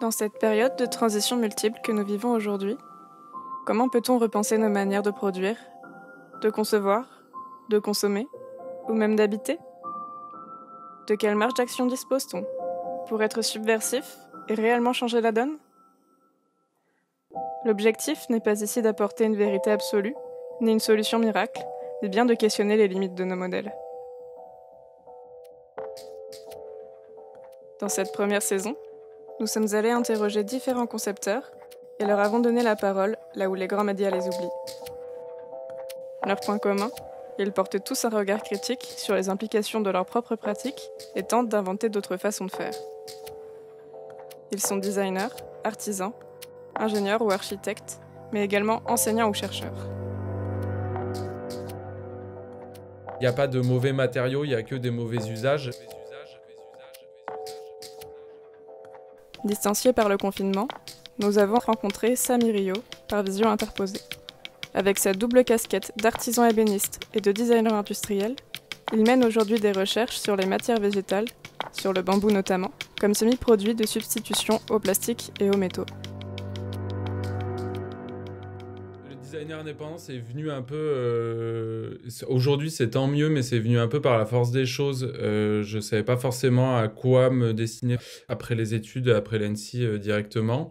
Dans cette période de transition multiple que nous vivons aujourd'hui, comment peut-on repenser nos manières de produire, de concevoir, de consommer, ou même d'habiter De quelle marge d'action dispose-t-on pour être subversif et réellement changer la donne L'objectif n'est pas ici d'apporter une vérité absolue, ni une solution miracle, mais bien de questionner les limites de nos modèles. Dans cette première saison, nous sommes allés interroger différents concepteurs et leur avons donné la parole là où les grands médias les oublient. Leur point commun, ils portent tous un regard critique sur les implications de leur propre pratique et tentent d'inventer d'autres façons de faire. Ils sont designers, artisans, ingénieurs ou architectes, mais également enseignants ou chercheurs. Il n'y a pas de mauvais matériaux, il n'y a que des mauvais usages. Distanciés par le confinement, nous avons rencontré Sami Rio par vision interposée. Avec sa double casquette d'artisan ébéniste et de designer industriel, il mène aujourd'hui des recherches sur les matières végétales, sur le bambou notamment, comme semi-produit de substitution au plastique et aux métaux. la dernière c'est est venue un peu. Euh, aujourd'hui, c'est tant mieux, mais c'est venu un peu par la force des choses. Euh, je ne savais pas forcément à quoi me destiner après les études, après l'ENSI euh, directement.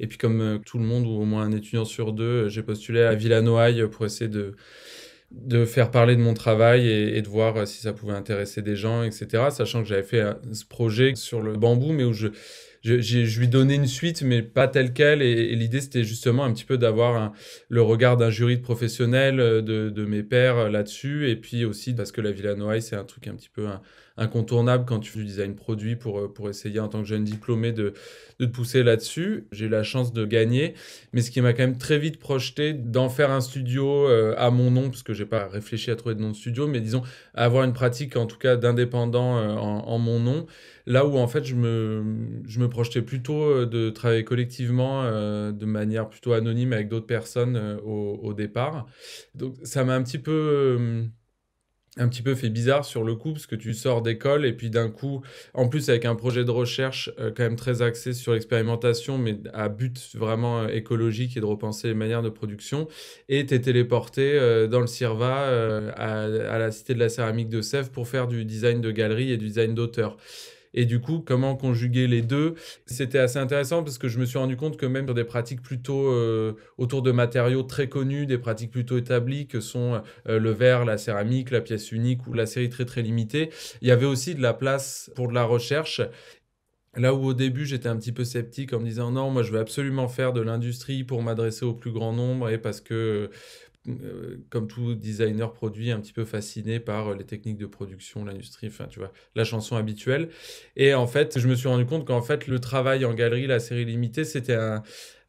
Et puis, comme tout le monde, ou au moins un étudiant sur deux, j'ai postulé à Villanoaille pour essayer de de faire parler de mon travail et, et, de voir si ça pouvait intéresser des gens, etc. Sachant que j'avais fait ce projet sur le bambou, mais où je je, lui donnais une suite, mais pas telle quelle. Et, l'idée, c'était justement un petit peu d'avoir le regard d'un jury de professionnels, euh, de, mes pères, euh, là-dessus. Et puis aussi, parce que la Villa Noailles, c'est un truc un petit peu incontournable quand tu fais du design produit pour, euh, pour essayer en tant que jeune diplômé de, te pousser là-dessus. J'ai la chance de gagner, mais ce qui m'a quand même très vite projeté d'en faire un studio euh, à mon nom, parce que j'ai pas réfléchi à trouver de nom de studio, mais disons avoir une pratique en tout cas d'indépendant euh, en, mon nom, là où en fait je me, je me projetais plutôt de travailler collectivement de manière plutôt anonyme avec d'autres personnes au, au, départ. Donc ça m'a un petit peu un petit peu fait bizarre sur le coup, parce que tu sors d'école et puis d'un coup, en plus avec un projet de recherche euh, quand même très axé sur l'expérimentation, mais à but vraiment euh, écologique et de repenser les manières de production, et tu es téléporté euh, dans le Sirva à, à, la Cité de la Céramique de Sèvres pour faire du design de galerie et du design d'auteur. Et du coup, comment conjuguer les deux C'était assez intéressant parce que je me suis rendu compte que même sur des pratiques plutôt euh, autour de matériaux très connus, des pratiques plutôt établies que sont euh, le verre, la céramique, la pièce unique ou la série très très limitée, il y avait aussi de la place pour de la recherche. Là où au début j'étais un petit peu sceptique en me disant non, moi je veux absolument faire de l'industrie pour m'adresser au plus grand nombre et parce que euh, comme tout designer produit, un petit peu fasciné par euh, les techniques de production, l'industrie, enfin, tu vois, la chanson habituelle. Et en fait, je me suis rendu compte qu'en fait, le travail en galerie, la série limitée, c'était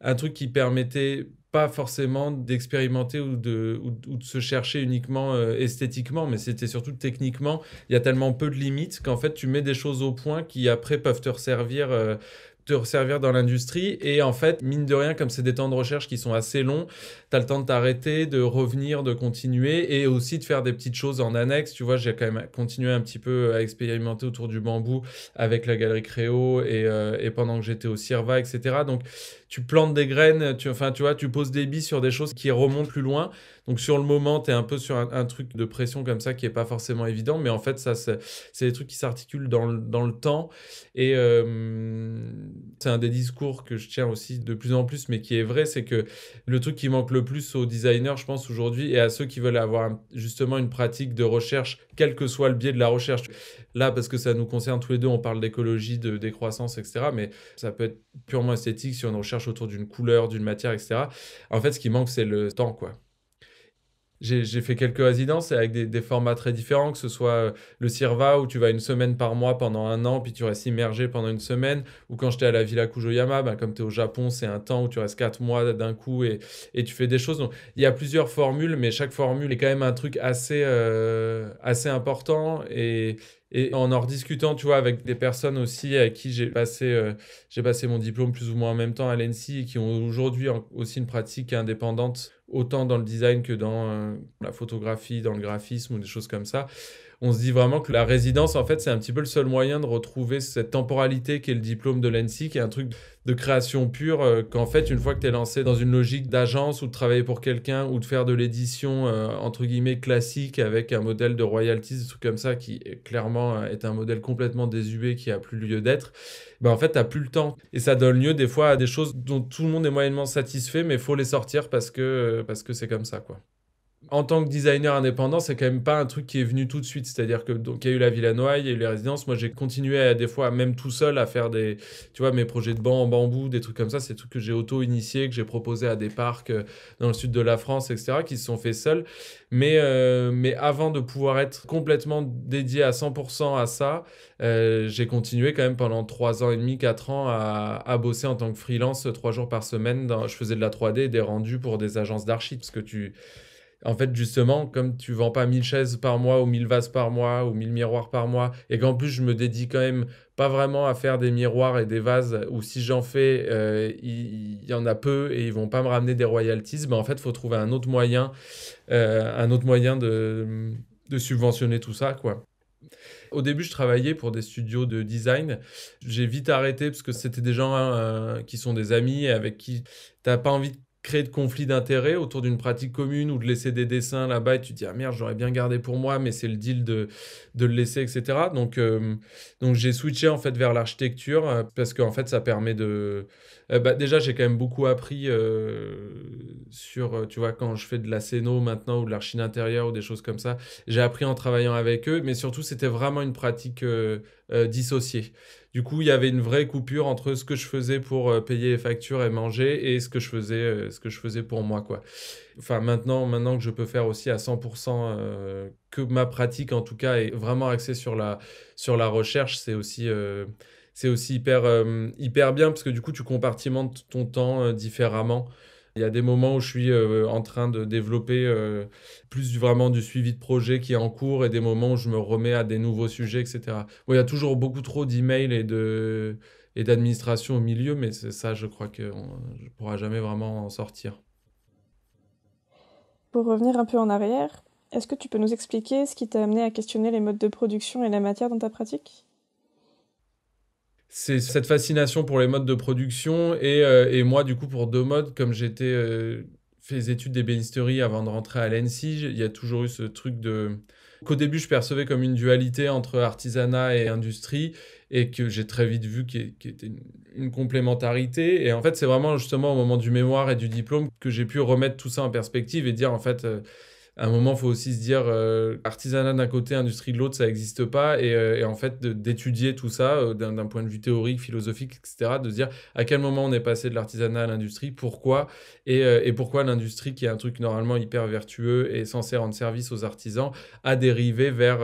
un, truc qui permettait pas forcément d'expérimenter ou de, se chercher uniquement euh, esthétiquement, mais c'était surtout techniquement. Il y a tellement peu de limites qu'en fait, tu mets des choses au point qui après peuvent te resservir servir dans l'industrie. Et en fait, mine de rien, comme c'est des temps de recherche qui sont assez longs, tu as le temps de t'arrêter, de revenir, de continuer et aussi de faire des petites choses en annexe. Tu vois, j'ai quand même continué un petit peu à expérimenter autour du bambou avec la galerie Créo et, euh, et pendant que j'étais au sirva etc. Donc, tu plantes des graines, tu, enfin, tu vois, tu poses des billes sur des choses qui remontent plus loin. Donc sur le moment, tu es un peu sur un, truc de pression comme ça qui n'est pas forcément évident, mais en fait, ça, c'est des trucs qui s'articulent dans, le temps. Et euh, c'est un des discours que je tiens aussi de plus en plus, mais qui est vrai, c'est que le truc qui manque le plus aux designers, je pense, aujourd'hui, et à ceux qui veulent avoir justement une pratique de recherche, quel que soit le biais de la recherche. Là, parce que ça nous concerne tous les deux, on parle d'écologie, de décroissance, etc. Mais ça peut être purement esthétique si on recherche autour d'une couleur, d'une matière, etc. En fait, ce qui manque, c'est le temps, quoi j'ai fait quelques résidences avec des, des, formats très différents, que ce soit euh, le Sirva où tu vas une semaine par mois pendant un an, puis tu restes immergé pendant une semaine, ou quand j'étais à la Villa Kujoyama, ben comme tu es au Japon, c'est un temps où tu restes quatre mois d'un coup et, et, tu fais des choses. Donc il y a plusieurs formules, mais chaque formule est quand même un truc assez, euh, assez important et, et en en rediscutant, tu vois, avec des personnes aussi à qui j'ai passé, euh, j'ai passé mon diplôme plus ou moins en même temps à l'ENSI et qui ont aujourd'hui aussi une pratique indépendante, autant dans le design que dans euh, la photographie, dans le graphisme ou des choses comme ça on se dit vraiment que la résidence, en fait, c'est un petit peu le seul moyen de retrouver cette temporalité qui est le diplôme de l'ENSI, qui est un truc de création pure, euh, qu'en fait, une fois que tu es lancé dans une logique d'agence ou de travailler pour quelqu'un ou de faire de l'édition, euh, entre guillemets, classique avec un modèle de royalties, des trucs comme ça, qui euh, clairement est un modèle complètement désuet, qui a plus lieu d'être, ben, en fait, tu plus le temps. Et ça donne lieu des fois à des choses dont tout le monde est moyennement satisfait, mais il faut les sortir parce que c'est comme ça, quoi en tant que designer indépendant, c'est quand même pas un truc qui est venu tout de suite. C'est-à-dire que donc il y a eu la villa il y a eu les résidences. Moi, j'ai continué à, des fois, même tout seul, à faire des, tu vois, mes projets de banc en bambou, des trucs comme ça. C'est des trucs que j'ai auto-initié, que j'ai proposé à des parcs euh, dans le sud de la France, etc., qui se sont faits seuls. Mais, euh, mais avant de pouvoir être complètement dédié à 100% à ça, euh, j'ai continué quand même pendant 3 ans et demi, 4 ans à, bosser en tant que freelance 3 jours par semaine. Dans, je faisais de la 3D des rendus pour des agences d'archi, parce que tu en fait, justement, comme tu vends pas 1000 chaises par mois ou 1000 vases par mois ou 1000 miroirs par mois, et qu'en plus je me dédie quand même pas vraiment à faire des miroirs et des vases, ou si j'en fais, euh, il y, en a peu et ils vont pas me ramener des royalties, mais ben, en fait, faut trouver un autre moyen, euh, un autre moyen de, subventionner tout ça, quoi. Au début, je travaillais pour des studios de design. J'ai vite arrêté parce que c'était des gens euh, qui sont des amis avec qui tu n'as pas envie de créer de conflits d'intérêts autour d'une pratique commune ou de laisser des dessins là-bas et tu te dis ah merde j'aurais bien gardé pour moi mais c'est le deal de, de le laisser etc donc euh, donc j'ai switché en fait vers l'architecture euh, parce qu'en fait ça permet de euh, bah, déjà, j'ai quand même beaucoup appris euh, sur, euh, tu vois, quand je fais de la scéno maintenant ou de l'archine intérieure ou des choses comme ça, j'ai appris en travaillant avec eux, mais surtout, c'était vraiment une pratique dissociée. Du coup, il y avait une vraie coupure entre ce que je faisais pour payer les factures et manger et ce que je faisais, ce que je faisais pour moi, quoi. Enfin, maintenant, maintenant que je peux faire aussi à 100%, que ma pratique, en tout cas, est vraiment axée sur la, sur la recherche, c'est aussi c'est aussi hyper, euh, hyper bien parce que du coup, tu compartimentes ton temps euh, différemment. Il y a des moments où je suis euh, en train de développer plus vraiment du suivi de projet qui est en cours et des moments où je me remets à des nouveaux sujets, etc. il y a toujours beaucoup trop d'emails et de et d'administration au milieu, mais c'est ça, je crois que je ne pourra jamais vraiment en sortir. Pour revenir un peu en arrière, est-ce que tu peux nous expliquer ce qui t'a amené à questionner les modes de production et la matière dans ta pratique c'est cette fascination pour les modes de production et, euh, moi du coup pour deux modes comme j'étais euh, fait des études d'ébénisterie avant de rentrer à l'ENSI il y a toujours eu ce truc de qu'au début je percevais comme une dualité entre artisanat et industrie et que j'ai très vite vu qu'il y était une, complémentarité et en fait c'est vraiment justement au moment du mémoire et du diplôme que j'ai pu remettre tout ça en perspective et dire en fait euh, à un moment, il faut aussi se dire euh, artisanat d'un côté, industrie de l'autre, ça n'existe pas. Et, euh, et, en fait, d'étudier tout ça euh, d'un point de vue théorique, philosophique, etc., de se dire à quel moment on est passé de l'artisanat à l'industrie, pourquoi, et, et pourquoi l'industrie, qui est un truc normalement hyper vertueux et censé rendre service aux artisans, a dérivé vers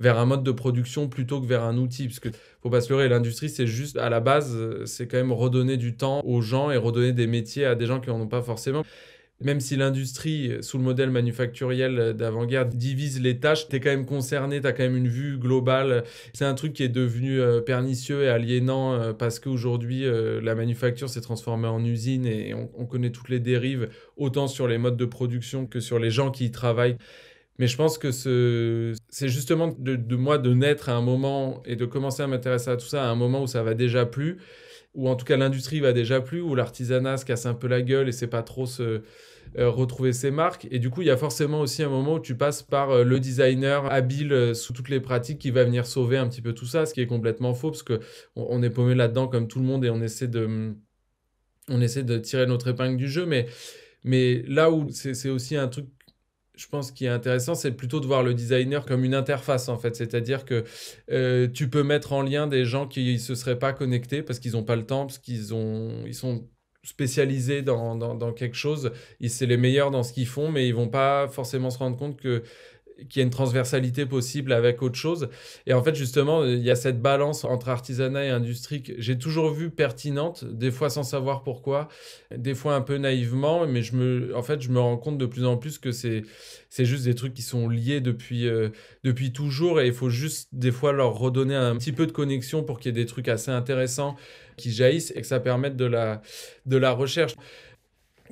vers un mode de production plutôt que vers un outil. Parce que faut pas se leurrer, l'industrie, c'est juste à la base, c'est quand même redonner du temps aux gens et redonner des métiers à des gens qui n'en ont pas forcément. Même si l'industrie, sous le modèle manufacturiel davant guerre divise les tâches, es quand même concerné, tu as quand même une vue globale. C'est un truc qui est devenu euh, pernicieux et aliénant euh, parce qu'aujourd'hui, euh, la manufacture s'est transformée en usine et on, connaît toutes les dérives, autant sur les modes de production que sur les gens qui y travaillent. Mais je pense que c'est justement de, de moi de naître à un moment et de commencer à m'intéresser à tout ça à un moment où ça va déjà plus ou en tout cas l'industrie va déjà plus, où l'artisanat se casse un peu la gueule et c'est pas trop se euh, retrouver ses marques. Et du coup, il y a forcément aussi un moment où tu passes par euh, le designer habile euh, sous toutes les pratiques qui va venir sauver un petit peu tout ça, ce qui est complètement faux parce que on, est paumé là-dedans comme tout le monde et on essaie de, on essaie de tirer notre épingle du jeu, mais mais là où c'est aussi un truc je pense qui est intéressant, c'est plutôt de voir le designer comme une interface en fait. C'est-à-dire que euh, tu peux mettre en lien des gens qui ne se seraient pas connectés parce qu'ils n'ont pas le temps, parce qu'ils ils sont spécialisés dans, dans, quelque chose. c'est les meilleurs dans ce qu'ils font, mais ils vont pas forcément se rendre compte que qu'il y ait une transversalité possible avec autre chose. Et en fait, justement, il y a cette balance entre artisanat et industrie que j'ai toujours vue pertinente, des fois sans savoir pourquoi, des fois un peu naïvement, mais je me, en fait, je me rends compte de plus en plus que c'est, c'est juste des trucs qui sont liés depuis, euh, depuis toujours et il faut juste des fois leur redonner un petit peu de connexion pour qu'il y ait des trucs assez intéressants qui jaillissent et que ça permette de la, de la recherche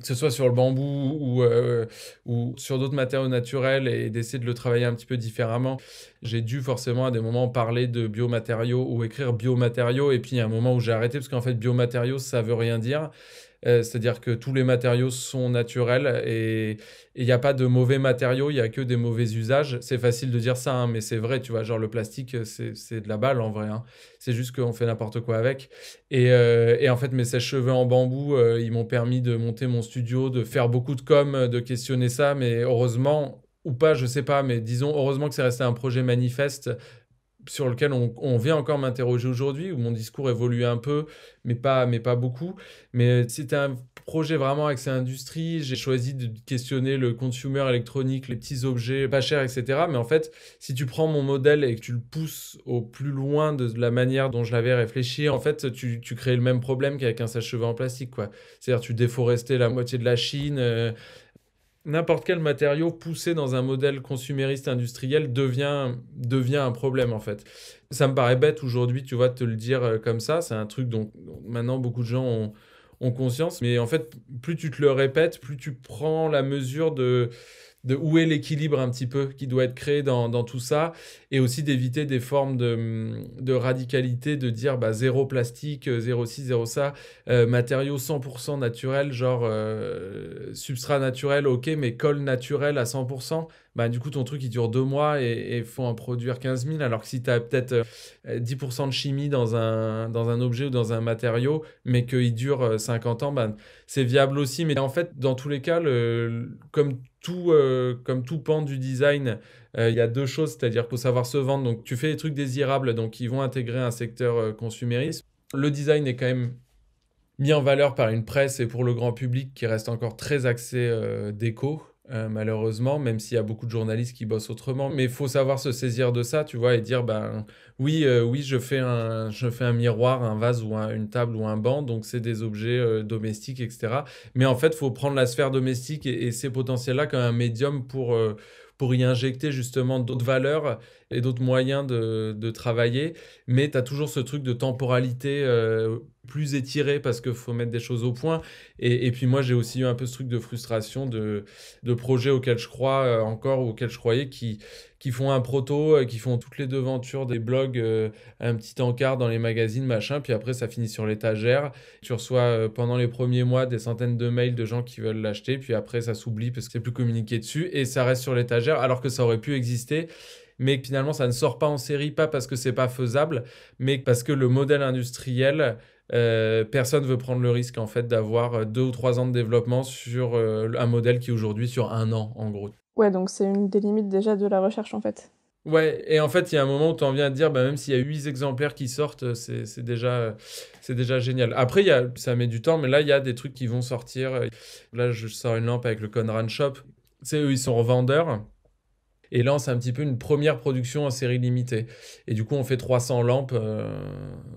que ce soit sur le bambou ou, euh, ou sur d'autres matériaux naturels et d'essayer de le travailler un petit peu différemment. J'ai dû forcément à des moments parler de biomatériaux ou écrire biomatériaux et puis il y a un moment où j'ai arrêté parce qu'en fait biomatériaux ça veut rien dire euh, c'est-à-dire que tous les matériaux sont naturels et il n'y a pas de mauvais matériaux, il n'y a que des mauvais usages. C'est facile de dire ça, hein, mais c'est vrai, tu vois, genre le plastique, euh, c'est de la balle en vrai. Hein. C'est juste qu'on fait n'importe quoi avec. Et, euh, en fait, mes sèches-cheveux en bambou, ils m'ont permis de monter mon studio, de faire beaucoup de com, de questionner ça, mais heureusement, ou pas, je sais pas, mais disons heureusement que c'est resté un projet manifeste sur lequel on, vient encore m'interroger aujourd'hui, où mon discours évolue un peu, mais pas, mais pas beaucoup. Mais c'était un projet vraiment axé industrie. J'ai choisi de questionner le consumer électronique, les petits objets pas chers, etc. Mais en fait, si tu prends mon modèle et que tu le pousses au plus loin de la manière dont je l'avais réfléchi, en fait, tu, crées le même problème qu'avec un sèche-cheveux en plastique. quoi. C'est-à-dire, tu déforestais la moitié de la Chine. Euh, n'importe quel matériau poussé dans un modèle consumériste industriel devient, devient un problème en fait. Ça me paraît bête aujourd'hui, tu vois, de te le dire euh, comme ça. C'est un truc dont maintenant beaucoup de gens ont conscience. Mais en fait, plus tu te le répètes, plus tu prends la mesure de, de où est l'équilibre un petit peu qui doit être créé dans, tout ça, et aussi d'éviter des formes de, radicalité, de dire bah, zéro plastique, euh, zéro ci, zéro ça, euh, matériaux 100% naturels, genre euh, substrat naturel, ok, mais colle naturelle à 100%. Bah, du coup, ton truc, il dure deux mois et il faut en produire 15 000, alors que si tu as peut-être 10% de chimie dans un, dans un objet ou dans un matériau, mais qu'il dure 50 ans, bah, c'est viable aussi. Mais en fait, dans tous les cas, le, comme tout, euh, comme tout pan du design, euh, il y a deux choses, c'est-à-dire faut savoir se vendre. Donc tu fais des trucs désirables, donc ils vont intégrer un secteur euh, consumérisme Le design est quand même mis en valeur par une presse et pour le grand public qui reste encore très axé déco. Euh, malheureusement, même s'il y a beaucoup de journalistes qui bossent autrement. Mais il faut savoir se saisir de ça, tu vois, et dire, ben oui, euh, oui, je fais, un, je fais un miroir, un vase ou une table ou un banc, donc c'est des objets euh, domestiques, etc. Mais en fait, il faut prendre la sphère domestique et, et ces potentiels-là comme un médium pour pour y injecter justement d'autres valeurs et d'autres moyens de, travailler. Mais tu as toujours ce truc de temporalité plus étiré parce qu'il faut mettre des choses au point. Et, puis moi, j'ai aussi eu un peu ce truc de frustration de, de projets auxquels je crois euh, encore ou auxquels je croyais, qui, qui font un proto, euh, qui font toutes les devantures des blogs, euh, un petit encart dans les magazines, machin, puis après ça finit sur l'étagère. Tu reçois pendant les premiers mois des centaines de mails de gens qui veulent l'acheter, puis après ça s'oublie parce que c'est plus communiqué dessus, et ça reste sur l'étagère alors que ça aurait pu exister mais finalement ça ne sort pas en série, pas parce que c'est pas faisable, mais parce que le modèle industriel personne euh, personne veut prendre le risque en fait d'avoir euh, deux ou trois ans de développement sur euh, un modèle qui est aujourd'hui sur un an en gros. Ouais, donc c'est une des limites déjà de la recherche en fait. Ouais, et en fait, il y a un moment où tu en viens à dire, bah, même s'il y a huit exemplaires qui sortent, c'est, déjà, déjà génial. Après, ça met du temps, mais là, il y a des trucs qui vont sortir. Là, je sors une lampe avec le Conran Shop. C'est eux, ils sont revendeurs et lance un petit peu une première production en série limitée. Et du coup, on fait 300 lampes euh,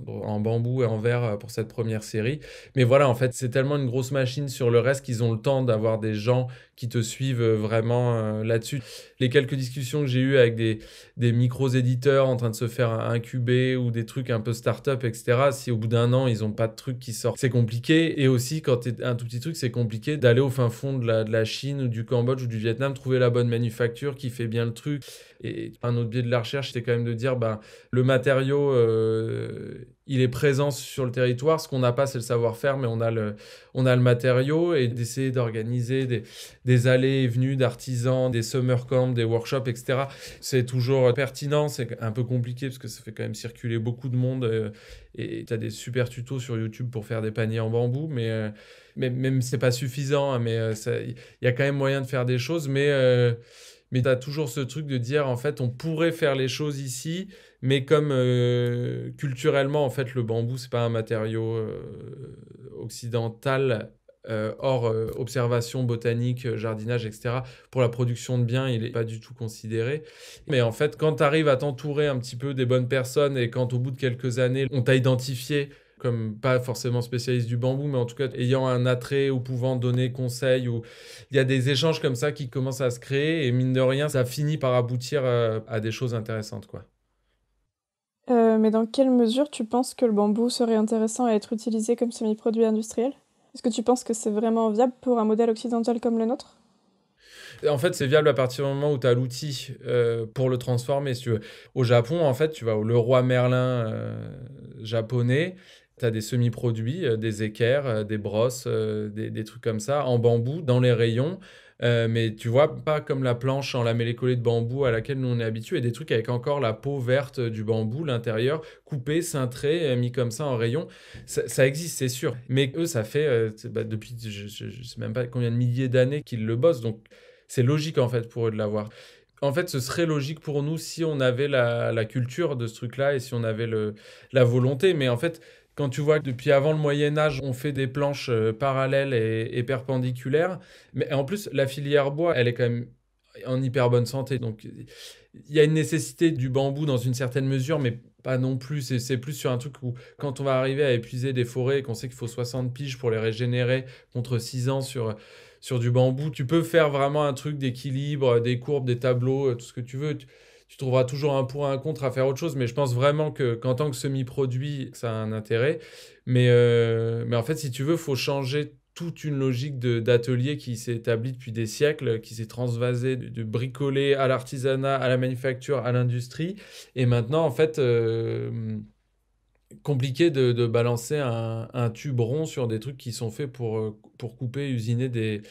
en bambou et en verre euh, pour cette première série. Mais voilà, en fait, c'est tellement une grosse machine sur le reste qu'ils ont le temps d'avoir des gens qui te suivent euh, vraiment euh, là-dessus. Les quelques discussions que j'ai eues avec des, des micros éditeurs en train de se faire incuber ou des trucs un peu start-up, etc. Si au bout d'un an, ils n'ont pas de truc qui sort, c'est compliqué. Et aussi, quand tu es un tout petit truc, c'est compliqué d'aller au fin fond de la, Chine ou du Cambodge ou du Vietnam, trouver la bonne manufacture qui fait bien le truc. Et un autre biais de la recherche, c'était quand même de dire, ben, le matériau... Euh, il est présent sur le territoire. Ce qu'on n'a pas, c'est le savoir-faire, mais on a le, on a le matériau et d'essayer d'organiser des, allées et venues d'artisans, des summer camps, des workshops, etc. C'est toujours pertinent, c'est un peu compliqué parce que ça fait quand même circuler beaucoup de monde euh, et tu as des super tutos sur YouTube pour faire des paniers en bambou, mais, euh, mais même c'est pas suffisant, hein, mais euh, il y a quand même moyen de faire des choses, mais... mais tu as toujours ce truc de dire, en fait, on pourrait faire les choses ici, mais comme euh, culturellement, en fait, le bambou, c'est pas un matériau euh, occidental, euh, hors observation botanique, jardinage, etc. Pour la production de biens, il est pas du tout considéré. Mais en fait, quand tu arrives à t'entourer un petit peu des bonnes personnes et quand au bout de quelques années, on t'a identifié comme pas forcément spécialiste du bambou, mais en tout cas ayant un attrait ou pouvant donner conseil. Ou... Il y a des échanges comme ça qui commencent à se créer et mine de rien, ça finit par aboutir à des choses intéressantes. quoi mais dans quelle mesure tu penses que le bambou serait intéressant à être utilisé comme semi-produit industriel Est-ce que tu penses que c'est vraiment viable pour un modèle occidental comme le nôtre en fait, c'est viable à partir du moment où tu as l'outil euh, pour le transformer. Au Japon, en fait, tu vas au roi Merlin euh, japonais, tu as des semi-produits, euh, des équerres, des brosses, des, trucs comme ça, en bambou, dans les rayons. Euh, mais tu vois, pas comme la planche en lamellé collé de bambou à laquelle nous on est habitué, des trucs avec encore la peau verte du bambou, l'intérieur, coupé, cintré, euh, mis comme ça en rayon. Ça, existe, c'est sûr. Mais eux, ça fait euh, bah, depuis je, ne sais même pas combien de milliers d'années qu'ils le bossent, donc c'est logique en fait pour eux de l'avoir. En fait, ce serait logique pour nous si on avait la, culture de ce truc-là et si on avait la volonté. Mais en fait, quand tu vois que depuis avant le Moyen Âge, on fait des planches euh, parallèles et, perpendiculaires, mais en plus la filière bois, elle est quand même en hyper bonne santé. Donc il y a une nécessité du bambou dans une certaine mesure, mais pas non plus. C'est plus sur un truc où, quand on va arriver à épuiser des forêts et qu'on sait qu'il faut 60 piges pour les régénérer contre 6 ans sur, sur du bambou, tu peux faire vraiment un truc d'équilibre, des courbes, des tableaux, euh, tout ce que tu veux tu trouveras toujours un pour et un contre à faire autre chose, mais je pense vraiment que qu'en tant que semi-produit, ça a un intérêt. Mais, euh, mais en fait, si tu veux, faut changer toute une logique d'atelier qui s'est établie depuis des siècles, qui s'est transvasée de, bricoler à l'artisanat, à la manufacture, à l'industrie. Et maintenant, en fait... Euh, compliqué de, balancer un, tube rond sur des trucs qui sont faits pour, euh, pour couper, usiner des,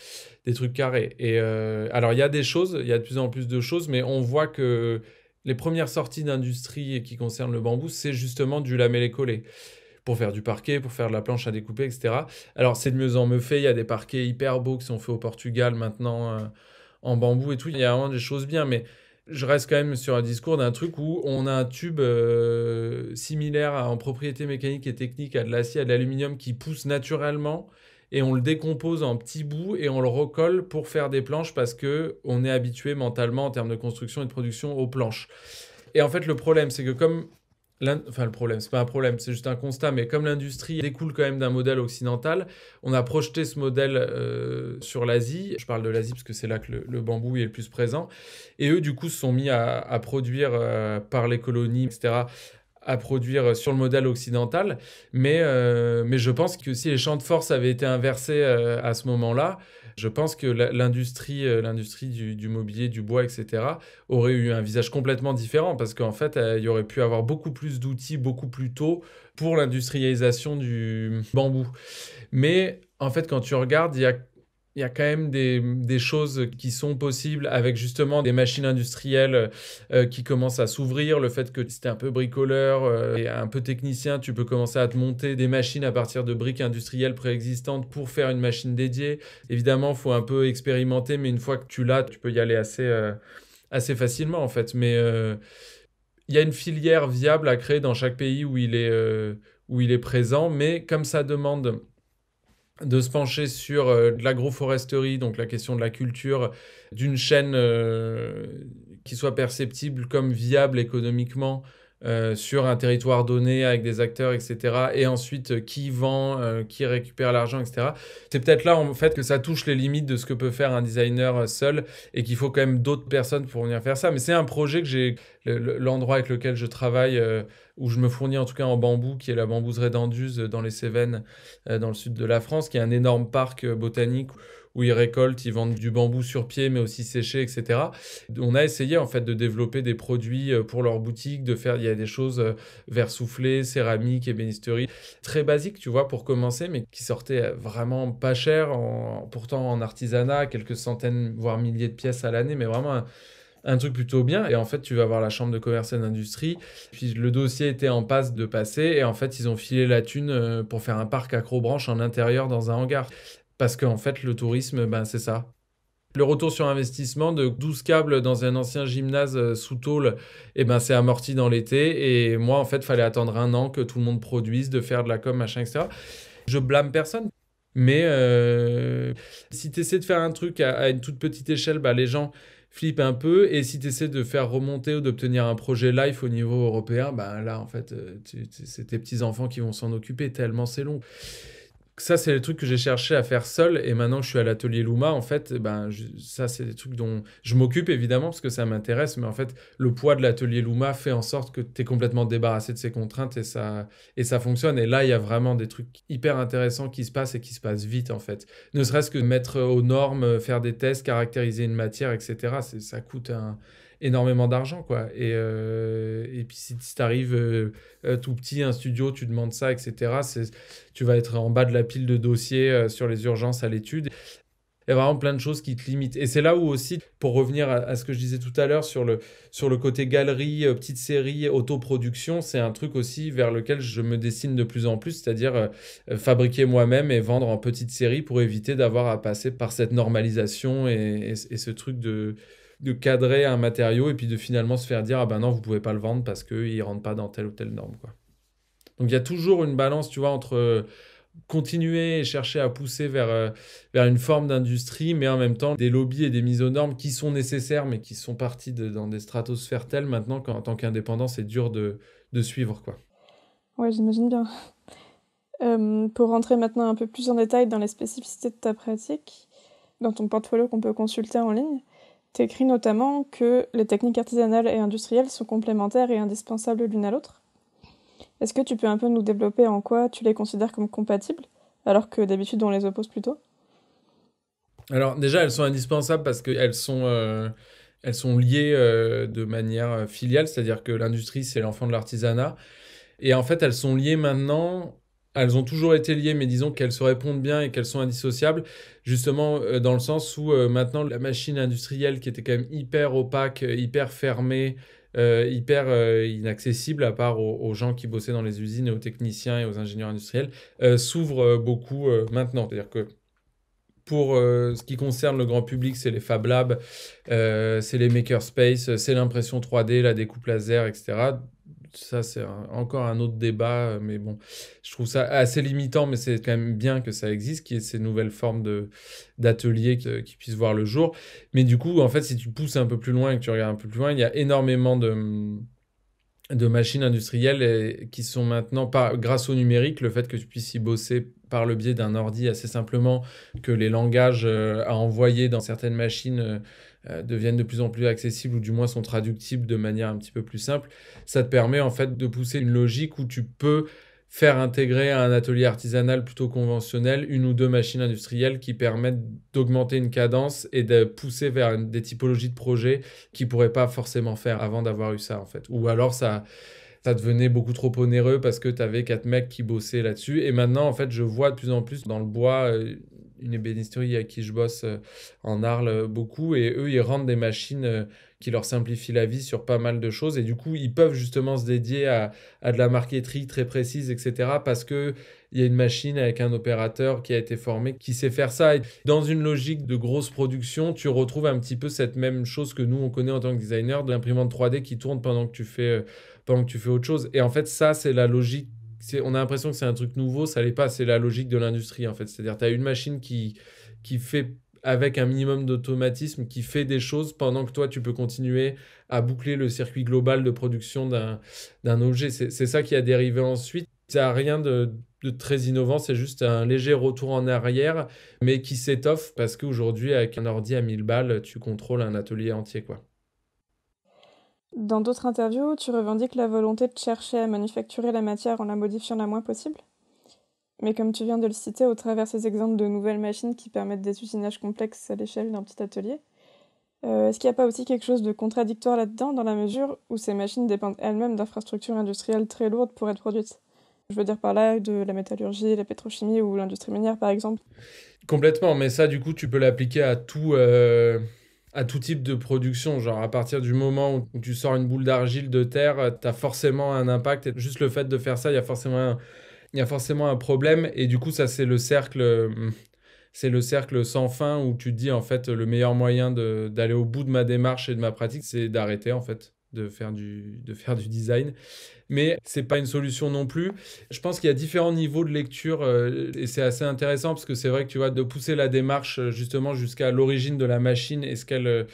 trucs carrés. Et euh, alors, il y a des choses, il y a de plus en plus de choses, mais on voit que les premières sorties d'industrie qui concernent le bambou, c'est justement du lamellé-collé pour faire du parquet, pour faire de la planche à découper, etc. Alors, c'est de mieux en mieux fait. Il y a des parquets hyper beaux qui sont faits au Portugal maintenant euh, en bambou et tout. Il y a vraiment des choses bien, mais je reste quand même sur un discours d'un truc où on a un tube euh, similaire en propriété mécanique et technique à de l'acier, à de l'aluminium qui pousse naturellement et on le décompose en petits bouts et on le recolle pour faire des planches parce que on est habitué mentalement en termes de construction et de production aux planches. Et en fait, le problème, c'est que comme Enfin, le problème, c'est pas un problème, c'est juste un constat, mais comme l'industrie découle quand même d'un modèle occidental, on a projeté ce modèle euh, sur l'Asie. Je parle de l'Asie parce que c'est là que le, bambou est le plus présent. Et eux, du coup, se sont mis à, produire euh, par les colonies, etc., à produire euh, sur le modèle occidental. Mais, mais je pense que si les champs de force avaient été inversés à ce moment-là, je pense que l'industrie, euh, l'industrie du, du, mobilier, du bois, etc., aurait eu un visage complètement différent parce qu'en fait, euh, il y aurait pu avoir beaucoup plus d'outils beaucoup plus tôt pour l'industrialisation du bambou. Mais en fait, quand tu regardes, il y a il y a quand même des, choses qui sont possibles avec justement des machines industrielles euh, euh, qui commencent à s'ouvrir. Le fait que si es un peu bricoleur euh, et un peu technicien, tu peux commencer à te monter des machines à partir de briques industrielles préexistantes pour faire une machine dédiée. Évidemment, faut un peu expérimenter, mais une fois que tu l'as, tu peux y aller assez, assez facilement en fait. Mais il y a une filière viable à créer dans chaque pays où il est, où il est présent, mais comme ça demande de se pencher sur euh, de l'agroforesterie, donc la question de la culture, d'une chaîne euh, qui soit perceptible comme viable économiquement euh, sur un territoire donné avec des acteurs, etc. Et ensuite, euh, qui vend, euh, qui récupère l'argent, etc. C'est peut-être là, en fait, que ça touche les limites de ce que peut faire un designer seul et qu'il faut quand même d'autres personnes pour venir faire ça. Mais c'est un projet que j'ai, l'endroit avec lequel je travaille, où je me fournis en tout cas en bambou, qui est la bambouserie d'Anduze dans les Cévennes, dans le sud de la France, qui est un énorme parc botanique où ils récoltent, ils vendent du bambou sur pied, mais aussi séché, etc. On a essayé en fait de développer des produits euh, pour leur boutique, de faire, il y a des choses euh, verre soufflé, céramique, ébénisterie, très basique, tu vois, pour commencer, mais qui sortaient vraiment pas cher, en, pourtant en artisanat, quelques centaines, voire milliers de pièces à l'année, mais vraiment... Un, truc plutôt bien. Et en fait, tu vas voir la chambre de commerce et d'industrie. Puis le dossier était en passe de passer. Et en fait, ils ont filé la thune euh, pour faire un parc accrobranche en intérieur dans un hangar. Parce qu'en fait, le tourisme, ben, c'est ça. Le retour sur investissement de 12 câbles dans un ancien gymnase euh, sous tôle, et eh ben, c'est amorti dans l'été. Et moi, en fait, fallait attendre un an que tout le monde produise, de faire de la com, machin, etc. Je blâme personne. Mais euh, si tu essaies de faire un truc à, une toute petite échelle, bah, les gens flippent un peu. Et si tu essaies de faire remonter ou d'obtenir un projet live au niveau européen, ben là, en fait, euh, c'est tes petits-enfants qui vont s'en occuper tellement c'est long ça, c'est le truc que j'ai cherché à faire seul. Et maintenant, je suis à l'atelier Luma. En fait, eh ben, ça, c'est des trucs dont je m'occupe évidemment parce que ça m'intéresse. Mais en fait, le poids de l'atelier Luma fait en sorte que tu es complètement débarrassé de ces contraintes et ça, et ça fonctionne. Et là, il y a vraiment des trucs hyper intéressants qui se passent et qui se passent vite en fait. Ne serait-ce que mettre aux normes, faire des tests, caractériser une matière, etc. Ça coûte un énormément d'argent, quoi. Et, euh, et puis si tu arrives euh, euh, tout petit, un studio, tu demandes ça, etc., tu vas être en bas de la pile de dossiers sur les urgences à l'étude. Il y a vraiment plein de choses qui te limitent. Et c'est là où aussi, pour revenir à, ce que je disais tout à l'heure sur le, sur le côté galerie, petite série, autoproduction, c'est un truc aussi vers lequel je me dessine de plus en plus, c'est-à-dire fabriquer moi-même et vendre en petite série pour éviter d'avoir à passer par cette normalisation et, et ce truc de, de cadrer un matériau et puis de finalement se faire dire ah ben non vous pouvez pas le vendre parce qu'il rentre pas dans telle ou telle norme quoi. Donc il y a toujours une balance tu vois entre euh, continuer et chercher à pousser vers, euh, vers une forme d'industrie, mais en même temps des lobbies et des mises aux normes qui sont nécessaires, mais qui sont partis dans des stratosphères telles maintenant qu'en tant qu'indépendant, c'est dur de, de, suivre. quoi. Ouais, j'imagine bien. Euh, pour rentrer maintenant un peu plus en détail dans les spécificités de ta pratique, dans ton portfolio qu'on peut consulter en ligne, tu écris notamment que les techniques artisanales et industrielles sont complémentaires et indispensables l'une à l'autre. Est-ce que tu peux un peu nous développer en quoi tu les considères comme compatibles, alors que d'habitude on les oppose plutôt Alors déjà, elles sont indispensables parce qu'elles sont... Euh, elles sont liées euh, de manière filiale, c'est-à-dire que l'industrie, c'est l'enfant de l'artisanat. Et en fait, elles sont liées maintenant elles ont toujours été liées, mais disons qu'elles se répondent bien et qu'elles sont indissociables, justement euh, dans le sens où euh, maintenant la machine industrielle qui était quand même hyper opaque, euh, hyper fermée, hyper inaccessible à part aux, gens qui bossaient dans les usines et aux techniciens et aux ingénieurs industriels, s'ouvre beaucoup maintenant. C'est-à-dire que pour ce qui concerne le grand public, c'est les Fab Labs, c'est les Makerspace, c'est l'impression 3D, la découpe laser, etc ça, c'est encore un autre débat, euh, mais bon, je trouve ça assez limitant, mais c'est quand même bien que ça existe, qu'il y ait ces nouvelles formes d'ateliers euh, qui, puissent voir le jour. Mais du coup, en fait, si tu pousses un peu plus loin et que tu regardes un peu plus loin, il y a énormément de, de machines industrielles qui sont maintenant, grâce au numérique, le fait que tu puisses y bosser par le biais d'un ordi assez simplement, que les langages euh, à envoyer dans certaines machines. Euh, deviennent de plus en plus accessibles ou du moins sont traductibles de manière un petit peu plus simple, ça te permet en fait de pousser une logique où tu peux faire intégrer à un atelier artisanal plutôt conventionnel une ou deux machines industrielles qui permettent d'augmenter une cadence et de pousser vers des typologies de projets qui pourraient pas forcément faire avant d'avoir eu ça en fait. Ou alors ça ça devenait beaucoup trop onéreux parce que tu avais quatre mecs qui bossaient là-dessus. Et maintenant, en fait, je vois de plus en plus dans le bois euh, une ébénisterie à qui je bosse euh, en Arles euh, beaucoup, et eux, ils rendent des machines euh, qui leur simplifient la vie sur pas mal de choses, et du coup, ils peuvent justement se dédier à, à de la marqueterie très précise, etc., parce que il y a une machine avec un opérateur qui a été formé, qui sait faire ça. Et dans une logique de grosse production, tu retrouves un petit peu cette même chose que nous, on connaît en tant que designer, de l'imprimante 3D qui tourne pendant que tu fais, pendant que tu fais autre chose. Et en fait, ça, c'est la logique on a l'impression que c'est un truc nouveau, ça l'est pas, c'est la logique de l'industrie en fait. C'est-à-dire, tu as une machine qui, qui fait avec un minimum d'automatisme qui fait des choses pendant que toi, tu peux continuer à boucler le circuit global de production d'un objet. C'est ça qui a dérivé ensuite. Ça n'a rien de, de, très innovant, c'est juste un léger retour en arrière, mais qui s'étoffe parce qu'aujourd'hui, avec un ordi à 1000 balles, tu contrôles un atelier entier. quoi. Dans d'autres interviews, tu revendiques la volonté de chercher à manufacturer la matière en la modifiant la moins possible. Mais comme tu viens de le citer au travers ces exemples de nouvelles machines qui permettent des usinages complexes à l'échelle d'un petit atelier, euh, est-ce qu'il n'y a pas aussi quelque chose de contradictoire là-dedans, dans la mesure où ces machines dépendent elles-mêmes d'infrastructures industrielles très lourdes pour être produites Je veux dire par là de la métallurgie, la pétrochimie ou l'industrie minière, par exemple. Complètement, mais ça, du coup, tu peux l'appliquer à tout. Euh, à tout type de production. Genre, à partir du moment où tu sors une boule d'argile de terre, euh, tu as forcément un impact. juste le fait de faire ça, il y a forcément il y a forcément un problème. Et du coup, ça, c'est le cercle. Euh, c'est le cercle sans fin où tu te dis en fait le meilleur moyen d'aller au bout de ma démarche et de ma pratique, c'est d'arrêter en fait de faire du, de faire du design. Mais c'est pas une solution non plus. Je pense qu'il y a différents niveaux de lecture euh, et c'est assez intéressant parce que c'est vrai que tu vois, de pousser la démarche euh, justement jusqu'à l'origine de la machine et ce qu'elle euh,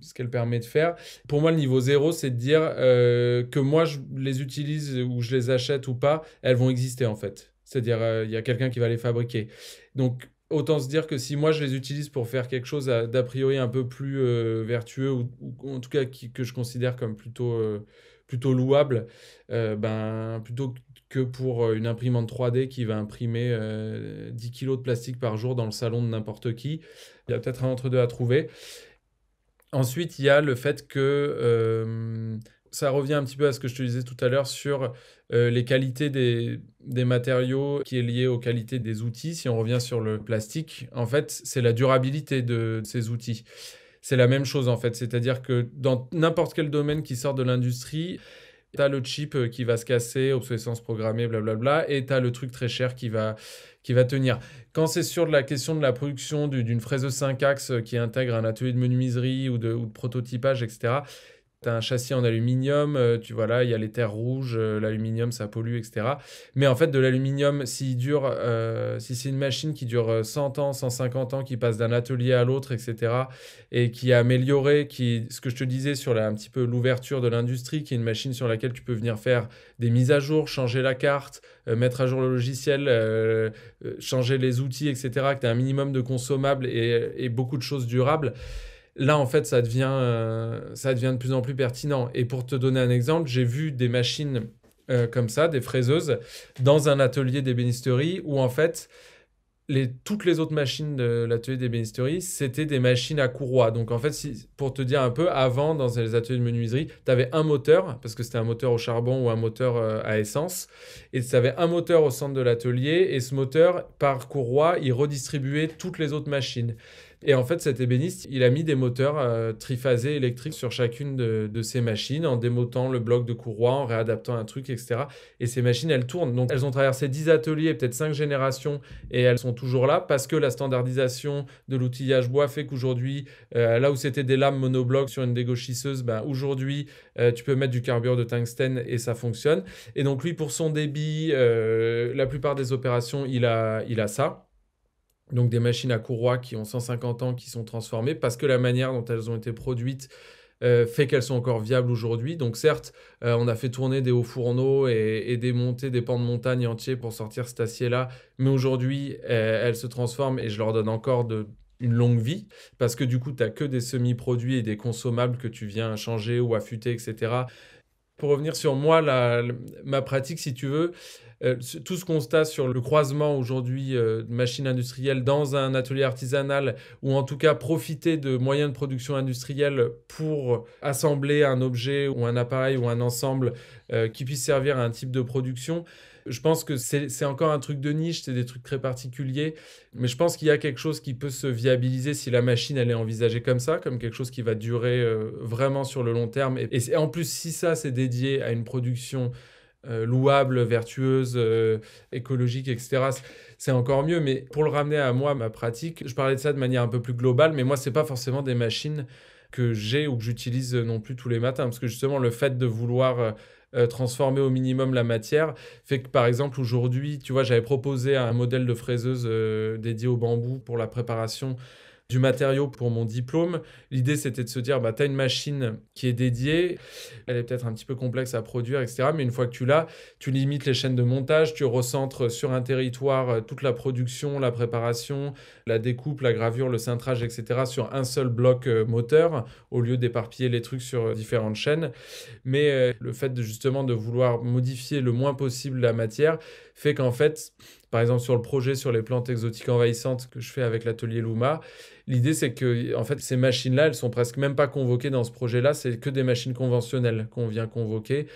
ce qu'elle permet de faire. Pour moi, le niveau zéro, c'est de dire que moi, je les utilise ou je les achète ou pas, elles vont exister en fait. C'est-à-dire, il y a quelqu'un qui va les fabriquer. Donc, autant se dire que si moi je les utilise pour faire quelque chose d'a priori un peu plus euh, vertueux ou, en tout cas que je considère comme plutôt, euh, plutôt louable, euh, ben, plutôt que pour une imprimante 3D qui va imprimer 10 kilos de plastique par jour dans le salon de n'importe qui, il y a peut-être un entre-deux à trouver. Ensuite, il y a le fait que ça revient un petit peu à ce que je te disais tout à l'heure sur euh, les qualités des, des, matériaux qui est lié aux qualités des outils. Si on revient sur le plastique, en fait, c'est la durabilité de, ces outils. C'est la même chose en fait, c'est-à-dire que dans n'importe quel domaine qui sort de l'industrie, tu as le chip euh, qui va se casser, obsolescence programmée, blablabla, et as le truc très cher qui va, qui va tenir. Quand c'est sur la question de la production d'une fraiseuse 5 axes euh, qui intègre un atelier de menuiserie ou de, ou de prototypage, etc., tu un châssis en aluminium, euh, tu vois là, il y a les terres rouges, euh, l'aluminium ça pollue, etc. Mais en fait, de l'aluminium, s'il dure, euh, si c'est une machine qui dure 100 ans, 150 ans, qui passe d'un atelier à l'autre, etc., et qui a amélioré qui, ce que je te disais sur la, un petit peu l'ouverture de l'industrie, qui est une machine sur laquelle tu peux venir faire des mises à jour, changer la carte, mettre à jour le logiciel, changer les outils, etc., que tu as un minimum de consommables et, et beaucoup de choses durables là, en fait, ça devient, euh, ça devient de plus en plus pertinent. Et pour te donner un exemple, j'ai vu des machines euh, comme ça, des fraiseuses, dans un atelier d'ébénisterie où, en fait, les, toutes les autres machines de l'atelier d'ébénisterie, c'était des machines à courroie. Donc, en fait, pour te dire un peu, avant, dans les ateliers de menuiserie, tu avais un moteur, parce que c'était un moteur au charbon ou un moteur euh, à essence, et tu avais un moteur au centre de l'atelier, et ce moteur, par courroie, il redistribuait toutes les autres machines. Et en fait, cet ébéniste, il a mis des moteurs euh, triphasés électriques sur chacune de, ses ces machines, en démotant le bloc de courroie, en réadaptant un truc, etc. Et ces machines, elles tournent. Donc, elles ont traversé 10 ateliers, peut-être 5 générations, et elles sont toujours là parce que la standardisation de l'outillage bois fait qu'aujourd'hui, euh, là où c'était des lames monoblocs sur une dégauchisseuse, ben, aujourd'hui, euh, tu peux mettre du carburant de tungstène et ça fonctionne. Et donc, lui, pour son débit, la plupart des opérations, il a, il a ça donc des machines à courroie qui ont 150 ans, qui sont transformées, parce que la manière dont elles ont été produites euh, fait qu'elles sont encore viables aujourd'hui. Donc certes, euh, on a fait tourner des hauts fourneaux et, et, des des pans de montagne entiers pour sortir cet acier-là, mais aujourd'hui, euh, elles se transforment et je leur donne encore de, une longue vie, parce que du coup, tu n'as que des semi-produits et des consommables que tu viens changer ou affûter, etc pour revenir sur moi, ma pratique, si tu veux, euh, tout ce constat sur le croisement aujourd'hui euh, de machines industrielles dans un atelier artisanal, ou en tout cas profiter de moyens de production industrielle pour assembler un objet ou un appareil ou un ensemble euh, qui puisse servir à un type de production, je pense que c'est encore un truc de niche, c'est des trucs très particuliers, mais je pense qu'il y a quelque chose qui peut se viabiliser si la machine elle est envisagée comme ça, comme quelque chose qui va durer euh, vraiment sur le long terme. Et, en plus, si ça c'est dédié à une production euh, louable, vertueuse, euh, écologique, etc. C'est encore mieux. Mais pour le ramener à moi, ma pratique, je parlais de ça de manière un peu plus globale, mais moi, ce n'est pas forcément des machines que j'ai ou que j'utilise non plus tous les matins, parce que justement, le fait de vouloir euh, transformer au minimum la matière. Fait que par exemple aujourd'hui, tu vois, j'avais proposé un modèle de fraiseuse euh, dédié au bambou pour la préparation du matériau pour mon diplôme. L'idée, c'était de se dire, bah, tu as une machine qui est dédiée, elle est peut-être un petit peu complexe à produire, etc. Mais une fois que tu l'as, tu limites les chaînes de montage, tu recentres sur un territoire euh, toute la production, la préparation, la découpe, la gravure, le cintrage, etc. sur un seul bloc euh, moteur, au lieu d'éparpiller les trucs sur euh, différentes chaînes. Mais le fait de, justement de vouloir modifier le moins possible la matière fait qu'en fait, par exemple, sur le projet sur les plantes exotiques envahissantes que je fais avec l'atelier Luma, l'idée c'est que en fait ces machines-là, elles sont presque même pas convoquées dans ce projet-là, c'est que des machines conventionnelles qu'on vient convoquer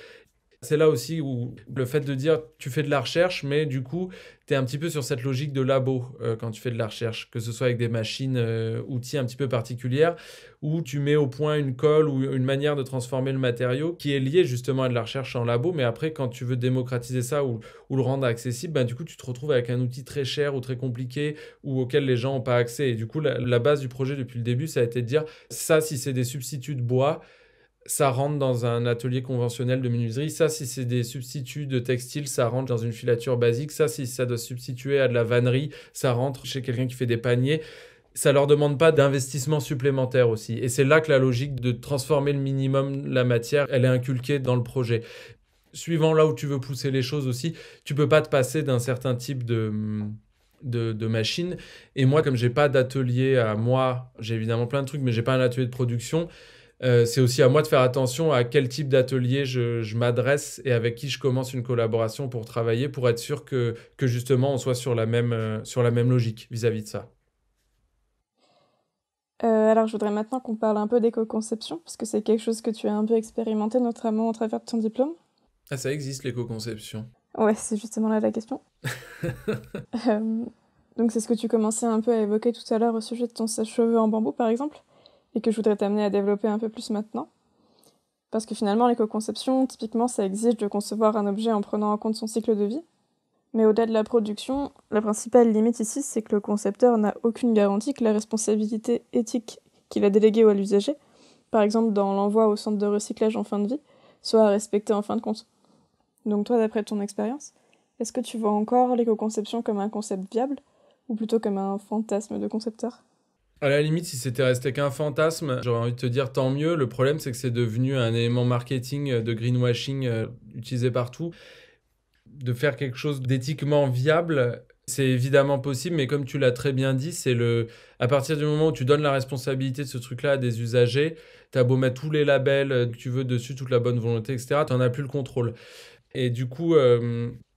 c'est là aussi où le fait de dire tu fais de la recherche, mais du coup, tu es un petit peu sur cette logique de labo euh, quand tu fais de la recherche, que ce soit avec des machines, euh, outils un petit peu particulières, où tu mets au point une colle ou une manière de transformer le matériau qui est lié justement à de la recherche en labo, mais après, quand tu veux démocratiser ça ou, le rendre accessible, ben, du coup, tu te retrouves avec un outil très cher ou très compliqué ou auquel les gens n'ont pas accès. Et du coup, la, la base du projet depuis le début, ça a été de dire ça, si c'est des substituts de bois, ça rentre dans un atelier conventionnel de menuiserie. Ça, si c'est des substituts de textile, ça rentre dans une filature basique. Ça, si ça doit substituer à de la vannerie, ça rentre chez quelqu'un qui fait des paniers. Ça leur demande pas d'investissement supplémentaire aussi. Et c'est là que la logique de transformer le minimum la matière, elle est inculquée dans le projet. Suivant là où tu veux pousser les choses aussi, tu peux pas te passer d'un certain type de, de, de machine. Et moi, comme j'ai pas d'atelier à moi, j'ai évidemment plein de trucs, mais j'ai pas un atelier de production euh, c'est aussi à moi de faire attention à quel type d'atelier je, m'adresse et avec qui je commence une collaboration pour travailler, pour être sûr que, justement on soit sur la même, euh, sur la même logique vis-à-vis de ça. Euh, alors je voudrais maintenant qu'on parle un peu d'éco-conception, parce que c'est quelque chose que tu as un peu expérimenté, notamment au travers de ton diplôme. Ah ça existe l'éco-conception. Ouais, c'est justement là la question. donc c'est ce que tu commençais un peu à évoquer tout à l'heure au sujet de ton sèche-cheveux en bambou par exemple et que je voudrais t'amener à développer un peu plus maintenant. Parce que finalement, l'éco-conception, typiquement, ça exige de concevoir un objet en prenant en compte son cycle de vie. Mais au-delà de la production, la principale limite ici, c'est que le concepteur n'a aucune garantie que la responsabilité éthique qu'il a déléguée à l'usager, par exemple dans l'envoi au centre de recyclage en fin de vie, soit respectée en fin de compte. Donc toi, d'après ton expérience, est-ce que tu vois encore l'éco-conception comme un concept viable, ou plutôt comme un fantasme de concepteur à la limite, si c'était resté qu'un fantasme, j'aurais envie de te dire tant mieux. Le problème, c'est que c'est devenu un élément marketing euh, de greenwashing euh, utilisé partout. De faire quelque chose d'éthiquement viable, c'est évidemment possible, mais comme tu l'as très bien dit, c'est le à partir du moment où tu donnes la responsabilité de ce truc-là à des usagers, t'as beau mettre tous les labels euh, que tu veux dessus, toute la bonne volonté, etc., t'en as plus le contrôle. Et du coup,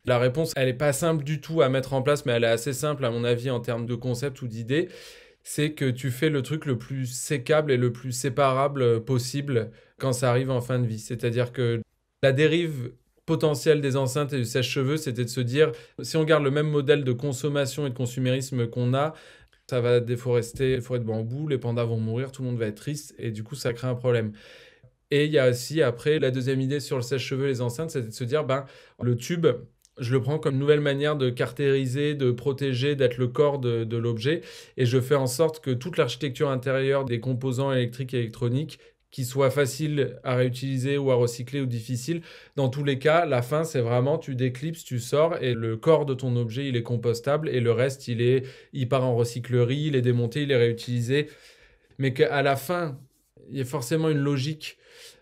la réponse, elle n'est pas simple du tout à mettre en place, mais elle est assez simple à mon avis en termes de concept ou d'idée c'est que tu fais le truc le plus sécable et le plus séparable euh, possible quand ça arrive en fin de vie. C'est-à-dire que la dérive potentielle des enceintes et du sèche-cheveux, c'était de se dire, si on garde le même modèle de consommation et de consumérisme qu'on a, ça va déforester les forêts de bambou, les pandas vont mourir, tout le monde va être triste, et du coup, ça crée un problème. Et il y a aussi, après, la deuxième idée sur le sèche-cheveux, les enceintes, c'était de se dire, ben, le tube, je le prends comme nouvelle manière de cartériser, de protéger, d'être le corps de, l'objet. Et je fais en sorte que toute l'architecture intérieure des composants électriques et électroniques qui soit facile à réutiliser ou à recycler ou difficile. Dans tous les cas, la fin, c'est vraiment tu déclipses, tu sors et le corps de ton objet, il est compostable et le reste, il, est, il part en recyclerie, il est démonté, il est réutilisé. Mais qu'à la fin, il y a forcément une logique,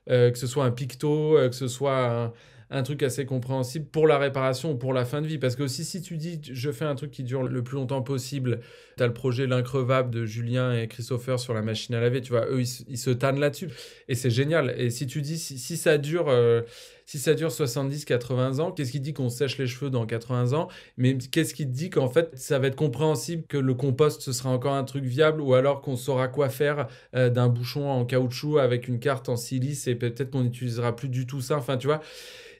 euh, que ce soit un picto, euh, que ce soit un, un truc assez compréhensible pour la réparation ou pour la fin de vie. Parce que aussi, si tu dis je fais un truc qui dure le plus longtemps possible, tu as le projet L'increvable de Julien et Christopher sur la machine à laver, tu vois, eux, ils, se tannent là-dessus. Et c'est génial. Et si tu dis si, ça dure... Euh, si ça dure 70-80 ans, qu'est-ce qui dit qu'on sèche les cheveux dans 80 ans Mais qu'est-ce qui dit qu'en fait, ça va être compréhensible que le compost, ce sera encore un truc viable ou alors qu'on saura quoi faire euh, d'un bouchon en caoutchouc avec une carte en silice et peut-être qu'on n'utilisera plus du tout ça. Enfin, tu vois,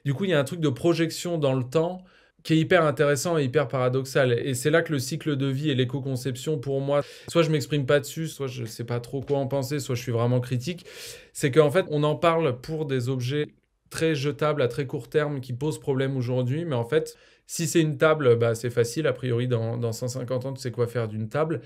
du coup, il y a un truc de projection dans le temps qui est hyper intéressant et hyper paradoxal. Et c'est là que le cycle de vie et l'éco-conception, pour moi, soit je m'exprime pas dessus, soit je ne sais pas trop quoi en penser, soit je suis vraiment critique, c'est qu'en fait, on en parle pour des objets très jetable à très court terme qui pose problème aujourd'hui. Mais en fait, si c'est une table, bah, c'est facile. A priori, dans, dans 150 ans, tu sais quoi faire d'une table.